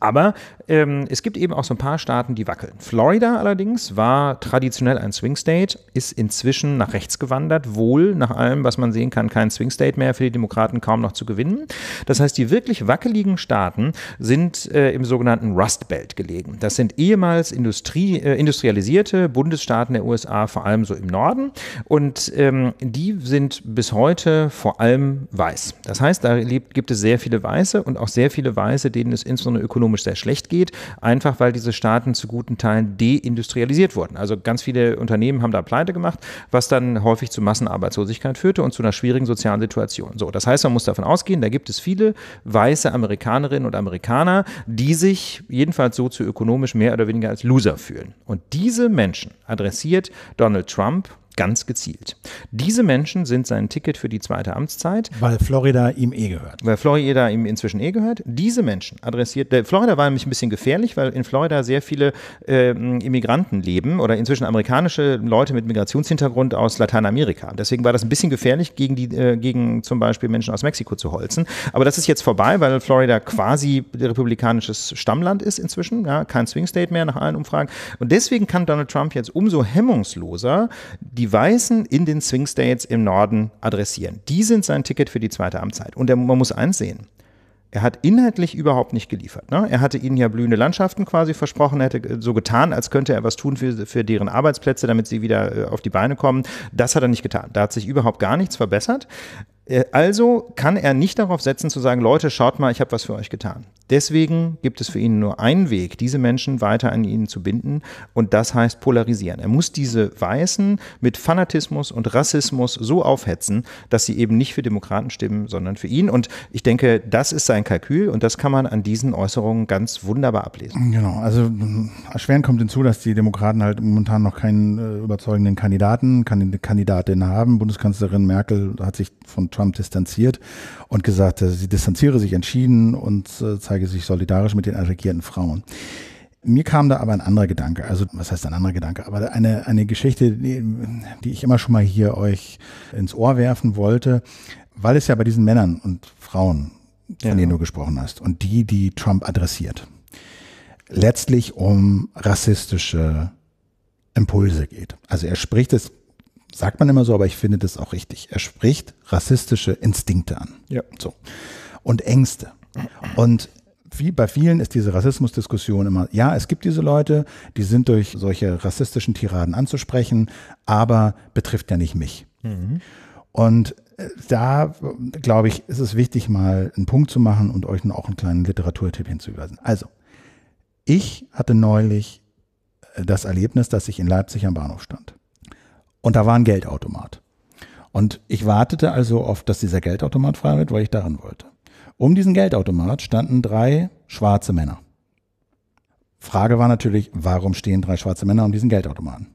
Aber ähm, es gibt eben auch so ein paar Staaten, die wackeln. Florida allerdings war traditionell ein Swing State, ist inzwischen nach rechts gewandert, wohl nach allem, was man sehen kann, kein Swing State mehr, für die Demokraten kaum noch zu gewinnen. Das heißt, die wirklich wackeligen Staaten sind äh, im sogenannten Rust Belt gelegen. Das sind ehemals Industrie, äh, industrialisierte Bundesstaaten der USA, vor allem so im Norden. Und ähm, die sind bis heute vor allem weiß. Das heißt, da gibt es sehr viele Weiße und auch sehr viele Weiße, denen es insbesondere ökonomisch ökonomisch sehr schlecht geht, einfach weil diese Staaten zu guten Teilen deindustrialisiert wurden. Also ganz viele Unternehmen haben da Pleite gemacht, was dann häufig zu Massenarbeitslosigkeit führte und zu einer schwierigen sozialen Situation. So, das heißt, man muss davon ausgehen, da gibt es viele weiße Amerikanerinnen und Amerikaner, die sich jedenfalls sozioökonomisch mehr oder weniger als Loser fühlen. Und diese Menschen adressiert Donald Trump Ganz gezielt. Diese Menschen sind sein Ticket für die zweite Amtszeit.
Weil Florida ihm eh gehört.
Weil Florida ihm inzwischen eh gehört. Diese Menschen adressiert, der Florida war nämlich ein bisschen gefährlich, weil in Florida sehr viele äh, Immigranten leben oder inzwischen amerikanische Leute mit Migrationshintergrund aus Lateinamerika. Deswegen war das ein bisschen gefährlich, gegen, die, äh, gegen zum Beispiel Menschen aus Mexiko zu holzen. Aber das ist jetzt vorbei, weil Florida quasi republikanisches Stammland ist inzwischen. Ja, kein Swing State mehr nach allen Umfragen. Und deswegen kann Donald Trump jetzt umso hemmungsloser die die Weißen in den Swing States im Norden adressieren. Die sind sein Ticket für die zweite Amtszeit. Und er, man muss eins sehen. Er hat inhaltlich überhaupt nicht geliefert. Ne? Er hatte ihnen ja blühende Landschaften quasi versprochen, er hätte äh, so getan, als könnte er was tun für, für deren Arbeitsplätze, damit sie wieder äh, auf die Beine kommen. Das hat er nicht getan. Da hat sich überhaupt gar nichts verbessert. Äh, also kann er nicht darauf setzen zu sagen, Leute, schaut mal, ich habe was für euch getan. Deswegen gibt es für ihn nur einen Weg, diese Menschen weiter an ihn zu binden und das heißt polarisieren. Er muss diese Weißen mit Fanatismus und Rassismus so aufhetzen, dass sie eben nicht für Demokraten stimmen, sondern für ihn. Und ich denke, das ist sein Kalkül und das kann man an diesen Äußerungen ganz wunderbar ablesen. Genau,
also äh, erschwerend kommt hinzu, dass die Demokraten halt momentan noch keinen äh, überzeugenden Kandidaten, Kandidatin haben. Bundeskanzlerin Merkel hat sich von Trump distanziert und gesagt, äh, sie distanziere sich entschieden und äh, zeige sich solidarisch mit den attackierten Frauen. Mir kam da aber ein anderer Gedanke, also was heißt ein anderer Gedanke, aber eine, eine Geschichte, die, die ich immer schon mal hier euch ins Ohr werfen wollte, weil es ja bei diesen Männern und Frauen, von ja. denen du gesprochen hast, und die, die Trump adressiert, letztlich um rassistische Impulse geht. Also er spricht es sagt man immer so, aber ich finde das auch richtig. Er spricht rassistische Instinkte an. Ja. So. Und Ängste. Und wie bei vielen ist diese Rassismusdiskussion immer, ja, es gibt diese Leute, die sind durch solche rassistischen Tiraden anzusprechen, aber betrifft ja nicht mich. Mhm. Und äh, da, glaube ich, ist es wichtig, mal einen Punkt zu machen und euch auch einen kleinen Literaturtipp hinzuweisen. Also, ich hatte neulich äh, das Erlebnis, dass ich in Leipzig am Bahnhof stand. Und da war ein Geldautomat. Und ich wartete also oft, dass dieser Geldautomat frei wird, weil ich daran wollte. Um diesen Geldautomat standen drei schwarze Männer. Frage war natürlich, warum stehen drei schwarze Männer um diesen Geldautomaten?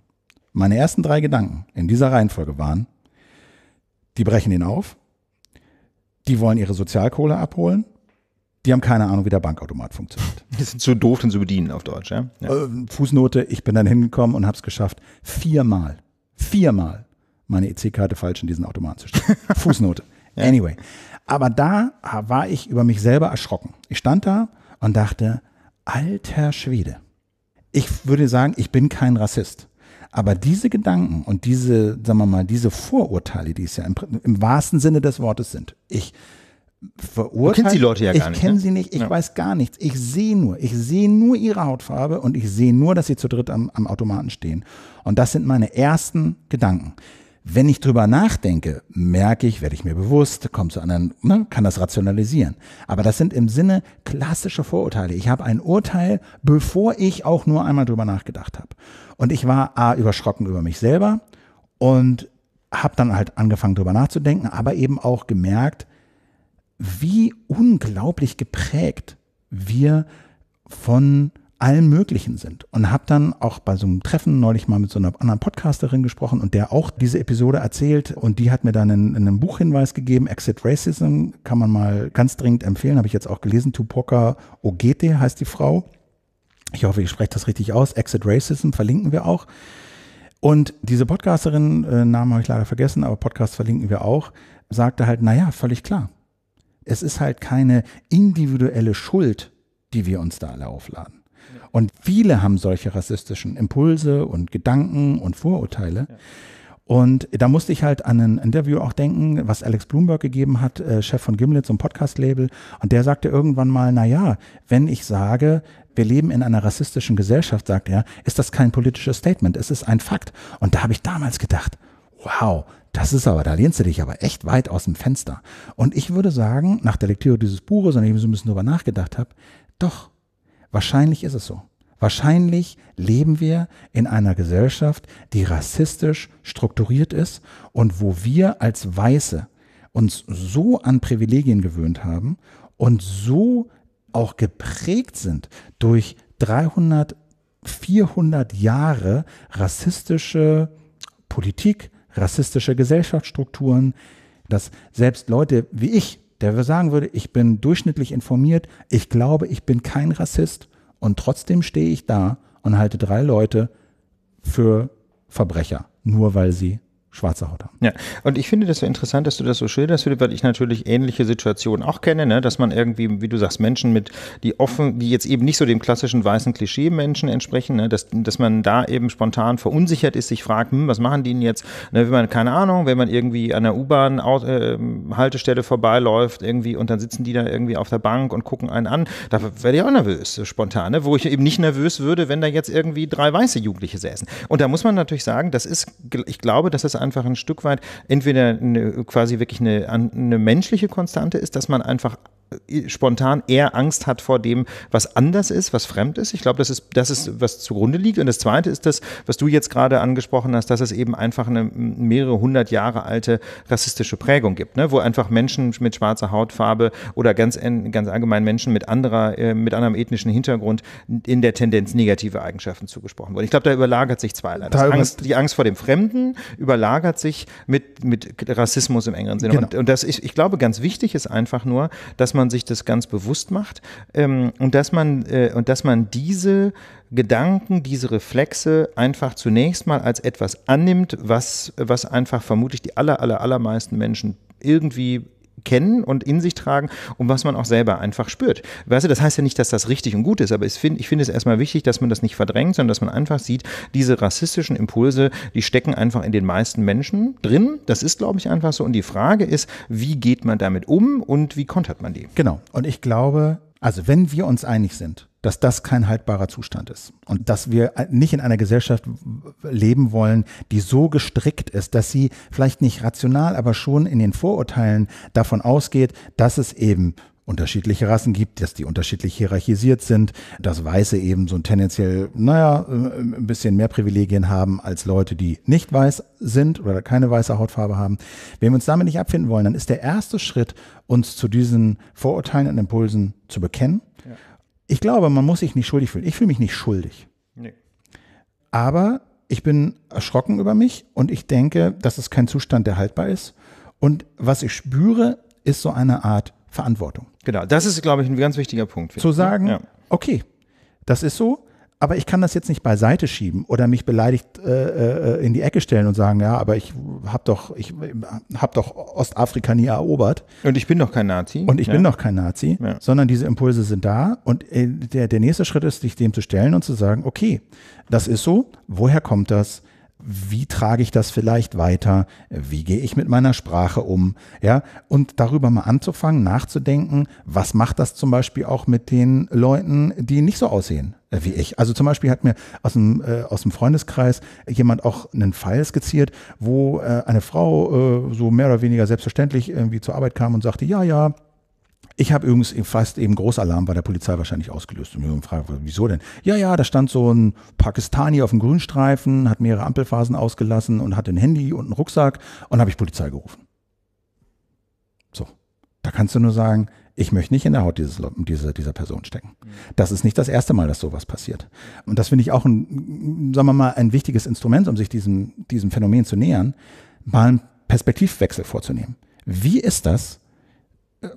Meine ersten drei Gedanken in dieser Reihenfolge waren, die brechen ihn auf, die wollen ihre Sozialkohle abholen, die haben keine Ahnung, wie der Bankautomat funktioniert. <laughs> Die sind zu doof, den zu bedienen auf Deutsch, ja? ja. Äh, Fußnote, ich bin dann hingekommen und habe es geschafft, viermal viermal meine EC-Karte falsch in diesen Automaten zu stellen. <laughs> Fußnote. Anyway. Aber da war ich über mich selber erschrocken. Ich stand da und dachte, alter Schwede. Ich würde sagen, ich bin kein Rassist. Aber diese Gedanken und diese, sagen wir mal, diese Vorurteile, die es ja im, im wahrsten Sinne des Wortes sind, ich verurteilt. Du kennst die Leute ja gar ich nicht. Ich kenne ne? sie nicht, ich ja. weiß gar nichts. Ich sehe nur, ich sehe nur ihre Hautfarbe und ich sehe nur, dass sie zu dritt am, am Automaten stehen. Und das sind meine ersten Gedanken. Wenn ich drüber nachdenke, merke ich, werde ich mir bewusst, komme zu anderen, ne, kann das rationalisieren. Aber das sind im Sinne klassische Vorurteile. Ich habe ein Urteil, bevor ich auch nur einmal drüber nachgedacht habe. Und ich war A, überschrocken über mich selber und habe dann halt angefangen drüber nachzudenken, aber eben auch gemerkt, wie unglaublich geprägt wir von allen möglichen sind. Und habe dann auch bei so einem Treffen neulich mal mit so einer anderen Podcasterin gesprochen und der auch diese Episode erzählt und die hat mir dann einen, einen Buchhinweis gegeben, Exit Racism, kann man mal ganz dringend empfehlen, habe ich jetzt auch gelesen, Tupoka Ogete heißt die Frau. Ich hoffe, ich spreche das richtig aus. Exit Racism verlinken wir auch. Und diese Podcasterin, äh, Namen habe ich leider vergessen, aber Podcast verlinken wir auch, sagte halt, na ja völlig klar es ist halt keine individuelle Schuld, die wir uns da alle aufladen. Und viele haben solche rassistischen Impulse und Gedanken und Vorurteile. Und da musste ich halt an ein Interview auch denken, was Alex Bloomberg gegeben hat, äh, Chef von Gimlet, so ein Podcast-Label. Und der sagte irgendwann mal, na ja, wenn ich sage, wir leben in einer rassistischen Gesellschaft, sagt er, ist das kein politisches Statement, es ist ein Fakt. Und da habe ich damals gedacht, wow, das ist aber, da lehnst du dich aber echt weit aus dem Fenster. Und ich würde sagen, nach der Lektüre dieses Buches, an dem ich so ein bisschen drüber nachgedacht habe, doch, wahrscheinlich ist es so. Wahrscheinlich leben wir in einer Gesellschaft, die rassistisch strukturiert ist und wo wir als Weiße uns so an Privilegien gewöhnt haben und so auch geprägt sind durch 300, 400 Jahre rassistische Politik, rassistische Gesellschaftsstrukturen, dass selbst Leute wie ich, der sagen würde, ich bin durchschnittlich informiert, ich glaube, ich bin kein Rassist und trotzdem stehe ich da und halte drei Leute für Verbrecher, nur weil sie schwarze Haut haben.
Ja, und ich finde das so interessant, dass du das so schilderst, weil ich natürlich ähnliche Situationen auch kenne, ne? dass man irgendwie, wie du sagst, Menschen mit, die offen, die jetzt eben nicht so dem klassischen weißen Klischee-Menschen entsprechen, ne? dass, dass man da eben spontan verunsichert ist, sich fragt, hm, was machen die denn jetzt? Ne? Wenn man, keine Ahnung, wenn man irgendwie an der U-Bahn-Haltestelle ähm, vorbeiläuft irgendwie und dann sitzen die da irgendwie auf der Bank und gucken einen an, da werde ich auch nervös, spontan, ne? wo ich eben nicht nervös würde, wenn da jetzt irgendwie drei weiße Jugendliche säßen. Und da muss man natürlich sagen, das ist, ich glaube, dass das einfach ein Stück weit entweder eine, quasi wirklich eine, eine menschliche Konstante ist, dass man einfach spontan eher Angst hat vor dem, was anders ist, was fremd ist. Ich glaube, das ist, das ist, was zugrunde liegt. Und das Zweite ist das, was du jetzt gerade angesprochen hast, dass es eben einfach eine mehrere hundert Jahre alte rassistische Prägung gibt, ne? wo einfach Menschen mit schwarzer Hautfarbe oder ganz, ganz allgemein Menschen mit, anderer, äh, mit anderem ethnischen Hintergrund in der Tendenz negative Eigenschaften zugesprochen wurden. Ich glaube, da überlagert sich zweierlei. Angst, die Angst vor dem Fremden überlagert sich mit, mit Rassismus im engeren Sinne. Genau. Und, und das ist, ich glaube, ganz wichtig ist einfach nur, dass man man sich das ganz bewusst macht ähm, und dass man äh, und dass man diese Gedanken, diese Reflexe einfach zunächst mal als etwas annimmt, was was einfach vermutlich die aller aller allermeisten Menschen irgendwie kennen und in sich tragen und was man auch selber einfach spürt. Weißt du, das heißt ja nicht, dass das richtig und gut ist, aber ich finde ich find es erstmal wichtig, dass man das nicht verdrängt, sondern dass man einfach sieht, diese rassistischen Impulse, die stecken einfach in den meisten Menschen drin. Das
ist, glaube ich, einfach so. Und die Frage ist, wie geht man damit um und wie kontert man die? Genau. Und ich glaube, also wenn wir uns einig sind, dass das kein haltbarer Zustand ist und dass wir nicht in einer Gesellschaft leben wollen, die so gestrickt ist, dass sie vielleicht nicht rational, aber schon in den Vorurteilen davon ausgeht, dass es eben unterschiedliche Rassen gibt, dass die unterschiedlich hierarchisiert sind, dass Weiße eben so tendenziell, naja, äh, ein bisschen mehr Privilegien haben als Leute, die nicht weiß sind oder keine weiße Hautfarbe haben. Wenn wir uns damit nicht abfinden wollen, dann ist der erste Schritt, uns zu diesen Vorurteilen und Impulsen zu bekennen. Ja. Ich glaube, man muss sich nicht schuldig fühlen. Ich fühle mich nicht schuldig. Nee. Aber ich bin erschrocken über mich und ich denke, das ist kein Zustand, der haltbar ist. Und was ich spüre, ist so eine Art Verantwortung. Genau, das ist,
glaube ich, ein ganz wichtiger Punkt. Zu sagen, ja.
okay, das ist so, aber ich kann das jetzt nicht beiseite schieben oder mich beleidigt äh, äh in die Ecke stellen und sagen, ja, aber ich habe doch, ich habe doch Ostafrika nie erobert.
Und ich bin doch kein Nazi. Und ich ja. bin doch
kein Nazi, ja. sondern diese Impulse sind da und äh, der, der nächste Schritt ist, sich dem zu stellen und zu sagen, okay, das ist so, woher kommt das? wie trage ich das vielleicht weiter, wie gehe ich mit meiner Sprache um, ja, und darüber mal anzufangen, nachzudenken, was macht das zum Beispiel auch mit den Leuten, die nicht so aussehen äh, wie ich. Also zum Beispiel hat mir aus dem, äh, aus dem Freundeskreis jemand auch einen Fall skizziert, wo äh, eine Frau äh, so mehr oder weniger selbstverständlich irgendwie zur Arbeit kam und sagte, ja, ja, ich habe übrigens fast eben Großalarm bei der Polizei wahrscheinlich ausgelöst. Und Jürgen fragt, wieso denn? Ja, ja, da stand so ein Pakistani auf dem Grünstreifen, hat mehrere Ampelphasen ausgelassen und hat ein Handy und einen Rucksack und habe ich Polizei gerufen. So. Da kannst du nur sagen, ich möchte nicht in der Haut dieses, dieser, dieser Person stecken. Das ist nicht das erste Mal, dass sowas passiert. Und das finde ich auch ein, sagen wir mal, ein wichtiges Instrument, um sich diesem, diesem Phänomen zu nähern, mal einen Perspektivwechsel vorzunehmen. Wie ist das, äh,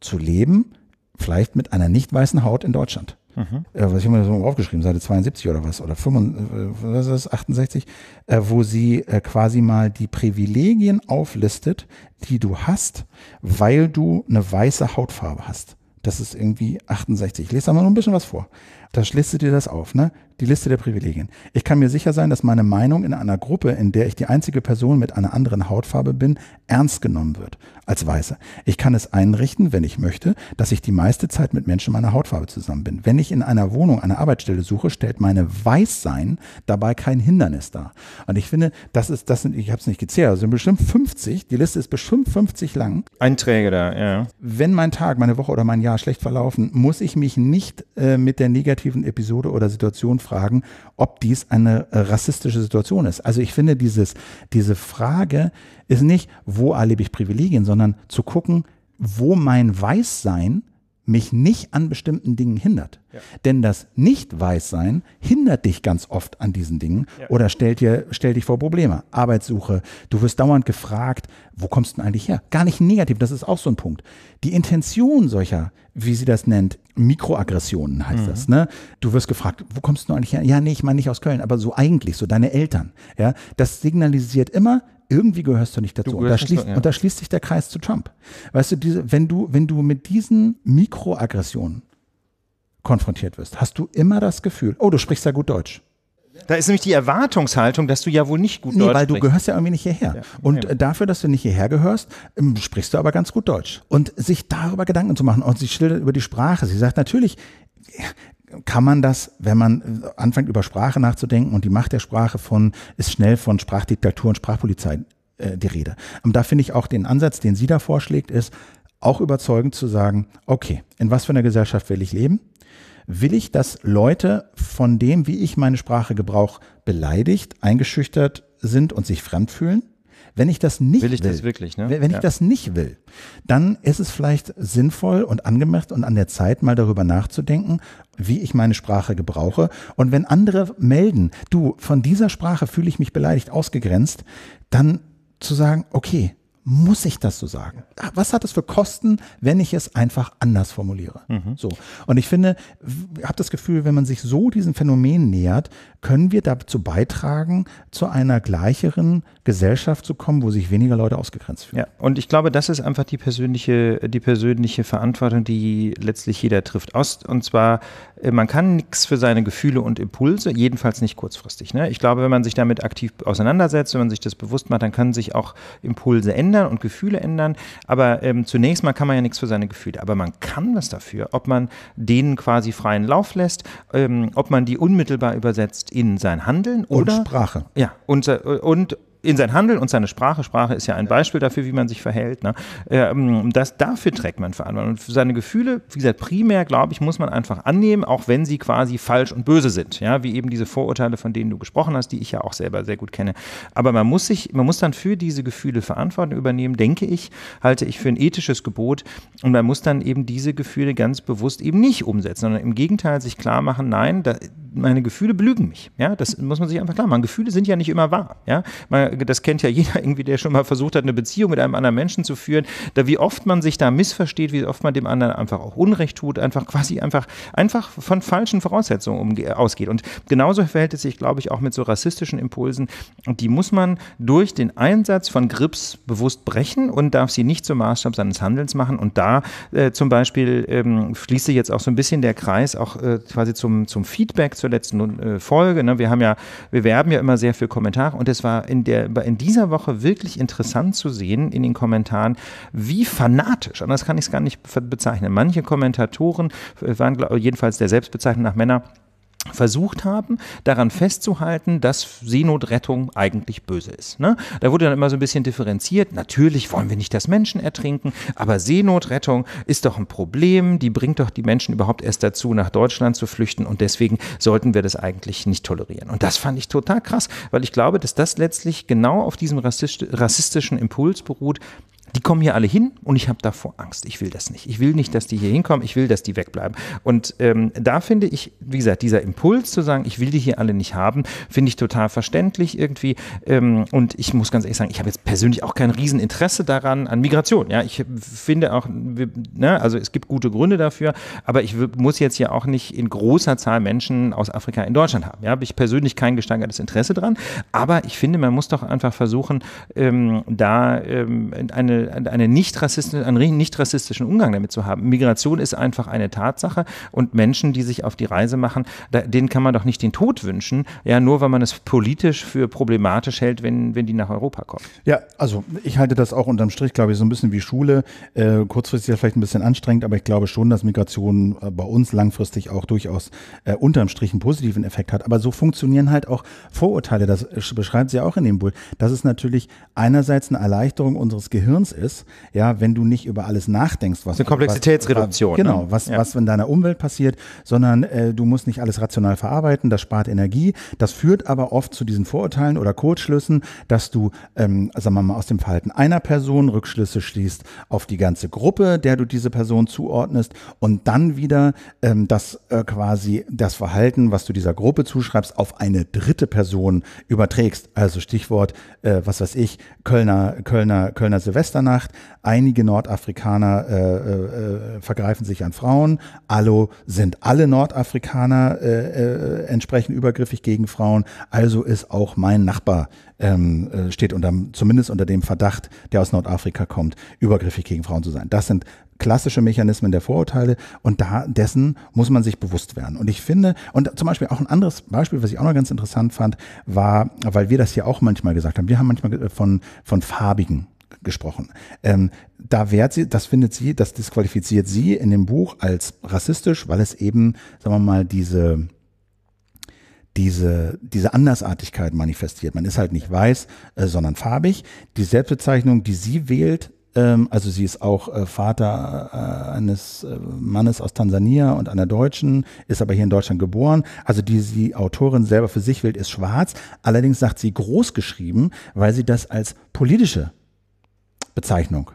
zu leben, vielleicht mit einer nicht weißen Haut in Deutschland. Mhm. Äh, was ich mir so aufgeschrieben, Seite 72 oder was, oder 65, 68, äh, äh, wo sie quasi mal die Privilegien auflistet, die du hast, weil du eine weiße Hautfarbe hast. Das ist irgendwie 68. Ich lese da mal nur ein bisschen was vor. Da listet dir das auf, ne? Die Liste der Privilegien. Ich kann mir sicher sein, dass meine Meinung in einer Gruppe, in der ich die einzige Person mit einer anderen Hautfarbe bin, ernst genommen wird. Als Weiße. Ich kann es einrichten, wenn ich möchte, dass ich die meiste Zeit mit Menschen meiner Hautfarbe zusammen bin. Wenn ich in einer Wohnung eine Arbeitsstelle suche, stellt meine Weißsein dabei kein Hindernis dar. Und ich finde, das ist, das sind, ich habe es nicht gezählt, also sind bestimmt 50, die Liste ist bestimmt 50 lang. Einträge da, ja. Wenn mein Tag, meine Woche oder mein Jahr schlecht verlaufen, muss ich mich nicht äh, mit der negativen Episode oder Situation fragen, ob dies eine äh, rassistische Situation ist. Also ich finde, dieses, diese Frage ist nicht, wo erlebe ich Privilegien, sondern zu gucken, wo mein Weißsein mich nicht an bestimmten Dingen hindert. Ja. Denn das Nicht-Weißsein hindert dich ganz oft an diesen Dingen ja. oder stellt, dir, stellt dich vor Probleme. Arbeitssuche, du wirst dauernd gefragt, wo kommst du denn eigentlich her? Gar nicht negativ, das ist auch so ein Punkt. Die Intention solcher, wie sie das nennt, Mikroaggressionen heißt mhm. das, ne? Du wirst gefragt, wo kommst du eigentlich her? Ja, nee, ich meine nicht aus Köln, aber so eigentlich, so deine Eltern. Ja, das signalisiert immer, irgendwie gehörst du nicht dazu. Du und, da schließt, ja. und, da schließt, sich der Kreis zu Trump. Weißt du, diese, wenn du, wenn du mit diesen Mikroaggressionen konfrontiert wirst, hast du immer das Gefühl, oh, du sprichst ja gut Deutsch.
Da ist nämlich die Erwartungshaltung, dass du ja wohl nicht gut nee, Deutsch weil sprichst. du gehörst
ja irgendwie nicht hierher. Ja, und ja. dafür, dass du nicht hierher gehörst, ähm, sprichst du aber ganz gut Deutsch. Und sich darüber Gedanken zu machen und sie schildert über die Sprache. Sie sagt natürlich, kann man das, wenn man anfängt über Sprache nachzudenken und die Macht der Sprache von, ist schnell von Sprachdiktatur und Sprachpolizei äh, die Rede. Und da finde ich auch den Ansatz, den sie da vorschlägt, ist auch überzeugend zu sagen, okay, in was für einer Gesellschaft will ich leben? Will ich, dass Leute von dem, wie ich meine Sprache gebrauche, beleidigt, eingeschüchtert sind und sich fremd fühlen? Wenn ich das nicht will, ich will wirklich, ne? wenn ich das nicht will, dann ist es vielleicht sinnvoll und angemessen und an der Zeit, mal darüber nachzudenken, wie ich meine Sprache gebrauche. Und wenn andere melden, du, von dieser Sprache fühle ich mich beleidigt, ausgegrenzt, dann zu sagen, okay, muss ich das so sagen? Was hat es für Kosten, wenn ich es einfach anders formuliere? Mhm. So. Und ich finde, ich habe das Gefühl, wenn man sich so diesem Phänomen nähert, können wir dazu beitragen, zu einer gleicheren Gesellschaft zu kommen, wo sich weniger Leute ausgegrenzt fühlen.
Ja, und ich glaube, das ist einfach die persönliche, die persönliche Verantwortung, die letztlich jeder trifft. und zwar, äh, man kann nichts für seine Gefühle und Impulse, jedenfalls nicht kurzfristig. Ne? Ich glaube, wenn man sich damit aktiv auseinandersetzt, wenn man sich das bewusst macht, dann können sich auch Impulse ändern ändern und Gefühle ändern. Aber ähm, zunächst mal kann man ja nichts für seine Gefühle. Aber man kann was dafür, ob man denen quasi freien Lauf lässt, ähm, ob man die unmittelbar übersetzt in sein Handeln oder. Und Sprache. Ja, und, äh, und in sein Handeln und seine Sprache, Sprache ist ja ein Beispiel dafür, wie man sich verhält, ne? Ähm, das, dafür trägt man Verantwortung. Und für seine Gefühle, wie gesagt, primär, glaube ich, muss man einfach annehmen, auch wenn sie quasi falsch und böse sind, ja, wie eben diese Vorurteile, von denen du gesprochen hast, die ich ja auch selber sehr gut kenne. Aber man muss sich, man muss dann für diese Gefühle Verantwortung übernehmen, denke ich, halte ich für ein ethisches Gebot und man muss dann eben diese Gefühle ganz bewusst eben nicht umsetzen, sondern im Gegenteil sich klar machen, nein, da, meine Gefühle belügen mich, ja, das muss man sich einfach klar machen. Gefühle sind ja nicht immer wahr, ja, man, das kennt ja jeder <laughs> irgendwie, der schon mal versucht hat, eine Beziehung mit einem anderen Menschen zu führen, da wie oft man sich da missversteht, wie oft man dem anderen einfach auch Unrecht tut, einfach quasi einfach, einfach von falschen Voraussetzungen ausgeht. Und genauso verhält es sich, glaube ich, auch mit so rassistischen Impulsen. Und die muss man durch den Einsatz von Grips bewusst brechen und darf sie nicht zum Maßstab seines Handelns machen. Und da äh, zum Beispiel ähm, schließt jetzt auch so ein bisschen der Kreis auch äh, quasi zum, zum Feedback zur letzten äh, Folge. Ne? Wir haben ja, wir werben ja immer sehr für Kommentare und es war in der äh, in dieser Woche wirklich interessant zu sehen in den Kommentaren, wie fanatisch, anders kann ich es gar nicht bezeichnen. Manche Kommentatoren äh, waren jedenfalls der Selbstbezeichnung nach Männer versucht haben, daran festzuhalten, dass Seenotrettung eigentlich böse ist. Ne? Da wurde dann immer so ein bisschen differenziert. Natürlich wollen wir nicht, dass Menschen ertrinken, aber Seenotrettung ist doch ein Problem. Die bringt doch die Menschen überhaupt erst dazu, nach Deutschland zu flüchten und deswegen sollten wir das eigentlich nicht tolerieren. Und das fand ich total krass, weil ich glaube, dass das letztlich genau auf diesem rassistischen Impuls beruht, die kommen hier alle hin und ich habe davor Angst. Ich will das nicht. Ich will nicht, dass die hier hinkommen. Ich will, dass die wegbleiben. Und ähm, da finde ich, wie gesagt, dieser Impuls zu sagen, ich will die hier alle nicht haben, finde ich total verständlich irgendwie. Ähm, und ich muss ganz ehrlich sagen, ich habe jetzt persönlich auch kein Rieseninteresse daran an Migration. Ja, ich finde auch, ne, also es gibt gute Gründe dafür, aber ich muss jetzt hier auch nicht in großer Zahl Menschen aus Afrika in Deutschland haben. Ja, habe ich persönlich kein gesteigertes Interesse dran. Aber ich finde, man muss doch einfach versuchen, ähm, da ähm, eine eine, eine nicht einen nicht rassistischen Umgang damit zu haben. Migration ist einfach eine Tatsache und Menschen, die sich auf die Reise machen, da, denen kann man doch nicht den Tod wünschen, ja, nur weil man es politisch für problematisch hält, wenn, wenn die nach Europa kommen.
Ja, also ich halte das auch unterm Strich, glaube ich, so ein bisschen wie Schule. Äh, kurzfristig vielleicht ein bisschen anstrengend, aber ich glaube schon, dass Migration äh, bei uns langfristig auch durchaus äh, unterm Strich einen positiven Effekt hat. Aber so funktionieren halt auch Vorurteile. Das beschreibt sie auch in dem Bull. Das ist natürlich einerseits eine Erleichterung unseres Gehirns, Balance ist, ja, wenn du nicht über alles nachdenkst, was. Eine Komplexitätsreduktion. Was, ne? genau, was, ja. was in deiner Umwelt passiert, sondern äh, du musst nicht alles rational verarbeiten, das spart Energie. Das führt aber oft zu diesen Vorurteilen oder Kurzschlüssen, dass du, ähm, sagen wir mal, aus dem Verhalten einer Person Rückschlüsse schließt auf die ganze Gruppe, der du diese Person zuordnest und dann wieder ähm, das äh, quasi das Verhalten, was du dieser Gruppe zuschreibst, auf eine dritte Person überträgst. Also Stichwort, äh, was weiß ich, Kölner, Kölner, Kölner Silvester Mitternacht. Einige Nordafrikaner äh, äh, äh, vergreifen sich an Frauen. Allo sind alle Nordafrikaner äh, äh entsprechend übergriffig gegen Frauen. Also ist auch mein Nachbar ähm, äh, steht unter, zumindest unter dem Verdacht, der aus Nordafrika kommt, übergriffig gegen Frauen zu sein. Das sind klassische Mechanismen der Vorurteile und da, dessen muss man sich bewusst werden. Und ich finde, und zum Beispiel auch ein anderes Beispiel, was ich auch noch ganz interessant fand, war, weil wir das hier auch manchmal gesagt haben, wir haben manchmal von, von Farbigen gesprochen. Ähm, da wehrt sie, das findet sie, das disqualifiziert sie in dem Buch als rassistisch, weil es eben, sagen wir mal, diese diese, diese Andersartigkeit manifestiert. Man ist halt nicht weiß, äh, sondern farbig. Die Selbstbezeichnung, die sie wählt, ähm, also sie ist auch äh, Vater äh, eines äh, Mannes aus Tansania und einer Deutschen, ist aber hier in Deutschland geboren. Also die, die Autorin selber für sich wählt, ist schwarz. Allerdings sagt sie groß geschrieben, weil sie das als politische Bezeichnung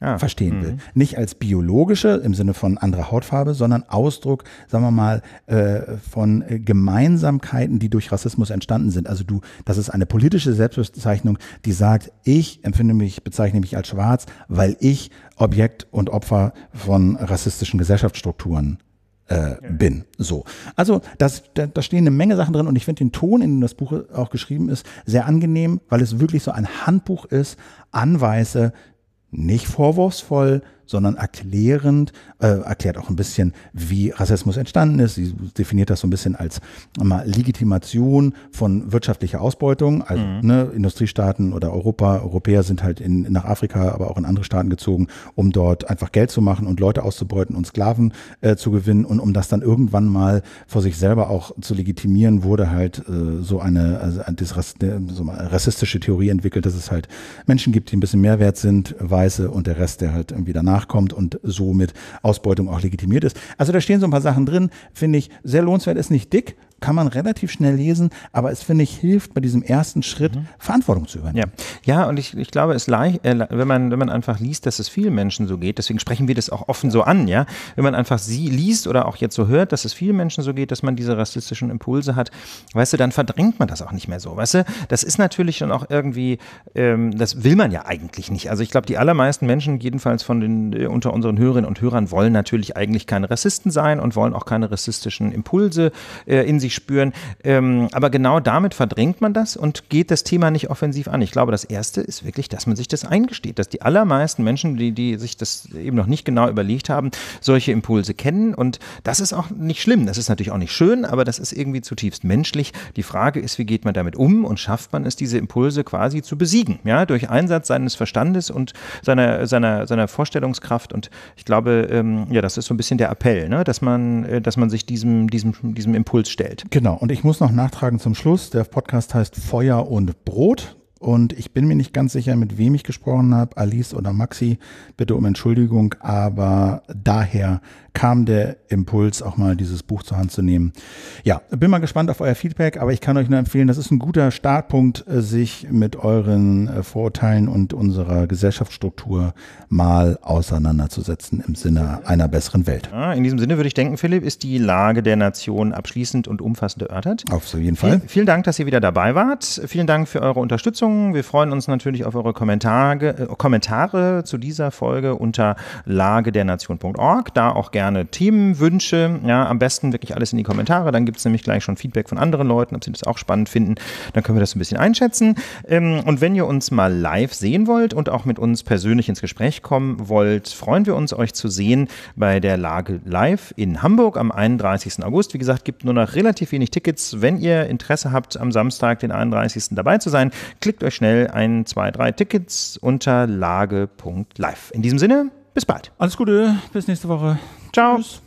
ah, verstehen mh. will. Mhm. Nicht als biologische im Sinne von anderer Hautfarbe, sondern Ausdruck, sagen wir mal, äh, von äh, Gemeinsamkeiten, die durch Rassismus entstanden sind. Also du, das ist eine politische Selbstbezeichnung, die sagt, ich empfinde mich, bezeichne mich als schwarz, weil ich Objekt und Opfer von rassistischen Gesellschaftsstrukturen äh, bin. So. Also das, da, da stehen eine Menge Sachen drin und ich finde den Ton, in dem das Buch auch geschrieben ist, sehr angenehm, weil es wirklich so ein Handbuch ist, Anweise, nicht vorwurfsvoll, sondern erklärend, äh, erklärt auch ein bisschen, wie Rassismus entstanden ist. Sie definiert das so ein bisschen als mal, Legitimation von wirtschaftlicher Ausbeutung. Also mhm. ne, Industriestaaten oder Europa, Europäer sind halt in, nach Afrika, aber auch in andere Staaten gezogen, um dort einfach Geld zu machen und Leute auszubeuten und Sklaven äh, zu gewinnen und um das dann irgendwann mal vor sich selber auch zu legitimieren, wurde halt äh, so eine, also so eine rassistische Theorie entwickelt, dass es halt Menschen gibt, die ein bisschen mehr wert sind, Weiße und der Rest, der halt irgendwie danach nachkommt und somit Ausbeutung auch legitimiert ist. Also da stehen so ein paar Sachen drin, finde ich sehr lohnenswert, ist nicht dick, kann man relativ schnell lesen, aber es finde ich hilft bei diesem ersten Schritt, mhm. Verantwortung zu übernehmen. Ja, ja und ich, ich glaube, es leicht,
äh, wenn, man, wenn man einfach liest, dass es vielen Menschen so geht, deswegen sprechen wir das auch offen so an, ja. Wenn man einfach sie liest oder auch jetzt so hört, dass es vielen Menschen so geht, dass man diese rassistischen Impulse hat, weißt du, dann verdrängt man das auch nicht mehr so, weißt du? Das ist natürlich schon auch irgendwie, ähm, das will man ja eigentlich nicht. Also ich glaube, die allermeisten Menschen, jedenfalls von den äh, unter unseren Hörerinnen und Hörern, wollen natürlich eigentlich keine Rassisten sein und wollen auch keine rassistischen Impulse äh, in sich sich spüren. Ähm, aber genau damit verdrängt man das und geht das Thema nicht offensiv an. Ich glaube, das Erste ist wirklich, dass man sich das eingesteht, dass die allermeisten Menschen, die, die sich das eben noch nicht genau überlegt haben, solche Impulse kennen. Und das ist auch nicht schlimm. Das ist natürlich auch nicht schön, aber das ist irgendwie zutiefst menschlich. Die Frage ist, wie geht man damit um und schafft man es, diese Impulse quasi zu besiegen, ja, durch Einsatz seines Verstandes und seiner, seiner, seiner Vorstellungskraft. Und ich glaube, ähm, ja, das ist so ein bisschen der Appell, ne? dass man, äh, dass man sich diesem, diesem, diesem Impuls stellt
erzählt. Genau, und ich muss noch nachtragen zum Schluss. Der Podcast heißt Feuer und Brot. Und ich bin mir nicht ganz sicher, mit wem ich gesprochen habe, Alice oder Maxi. Bitte um Entschuldigung, aber daher kam der Impuls, auch mal dieses Buch zur Hand zu nehmen. Ja, bin mal gespannt auf euer Feedback, aber ich kann euch nur empfehlen, das ist ein guter Startpunkt, äh, sich mit euren äh, Vorurteilen und unserer Gesellschaftsstruktur mal auseinanderzusetzen im Sinne einer besseren Welt.
Ja, in diesem Sinne würde ich denken, Philipp, ist die Lage der Nation abschließend und umfassend erörtert. Auf jeden Fall. Vielen, vielen Dank, dass ihr wieder dabei wart. Vielen Dank für eure Unterstützung. Wir freuen uns natürlich auf eure Kommentare, äh, Kommentare zu dieser Folge unter lagedernation.org. Da auch gerne gerne Themenwünsche. Ja, am besten wirklich alles in die Kommentare. Dann gibt es nämlich gleich schon Feedback von anderen Leuten, ob sie das auch spannend finden. Dann können wir das ein bisschen einschätzen. Ähm, und wenn ihr uns mal live sehen wollt und auch mit uns persönlich ins Gespräch kommen wollt, freuen wir uns, euch zu sehen bei der Lage Live in Hamburg am 31. August. Wie gesagt, gibt nur noch relativ wenig Tickets. Wenn ihr Interesse habt, am Samstag, den 31. dabei zu sein, klickt euch schnell ein, zwei, drei Tickets unter lage.live. In diesem Sinne, bis bald.
Alles Gute, bis nächste Woche. Ciao.
Tschüss.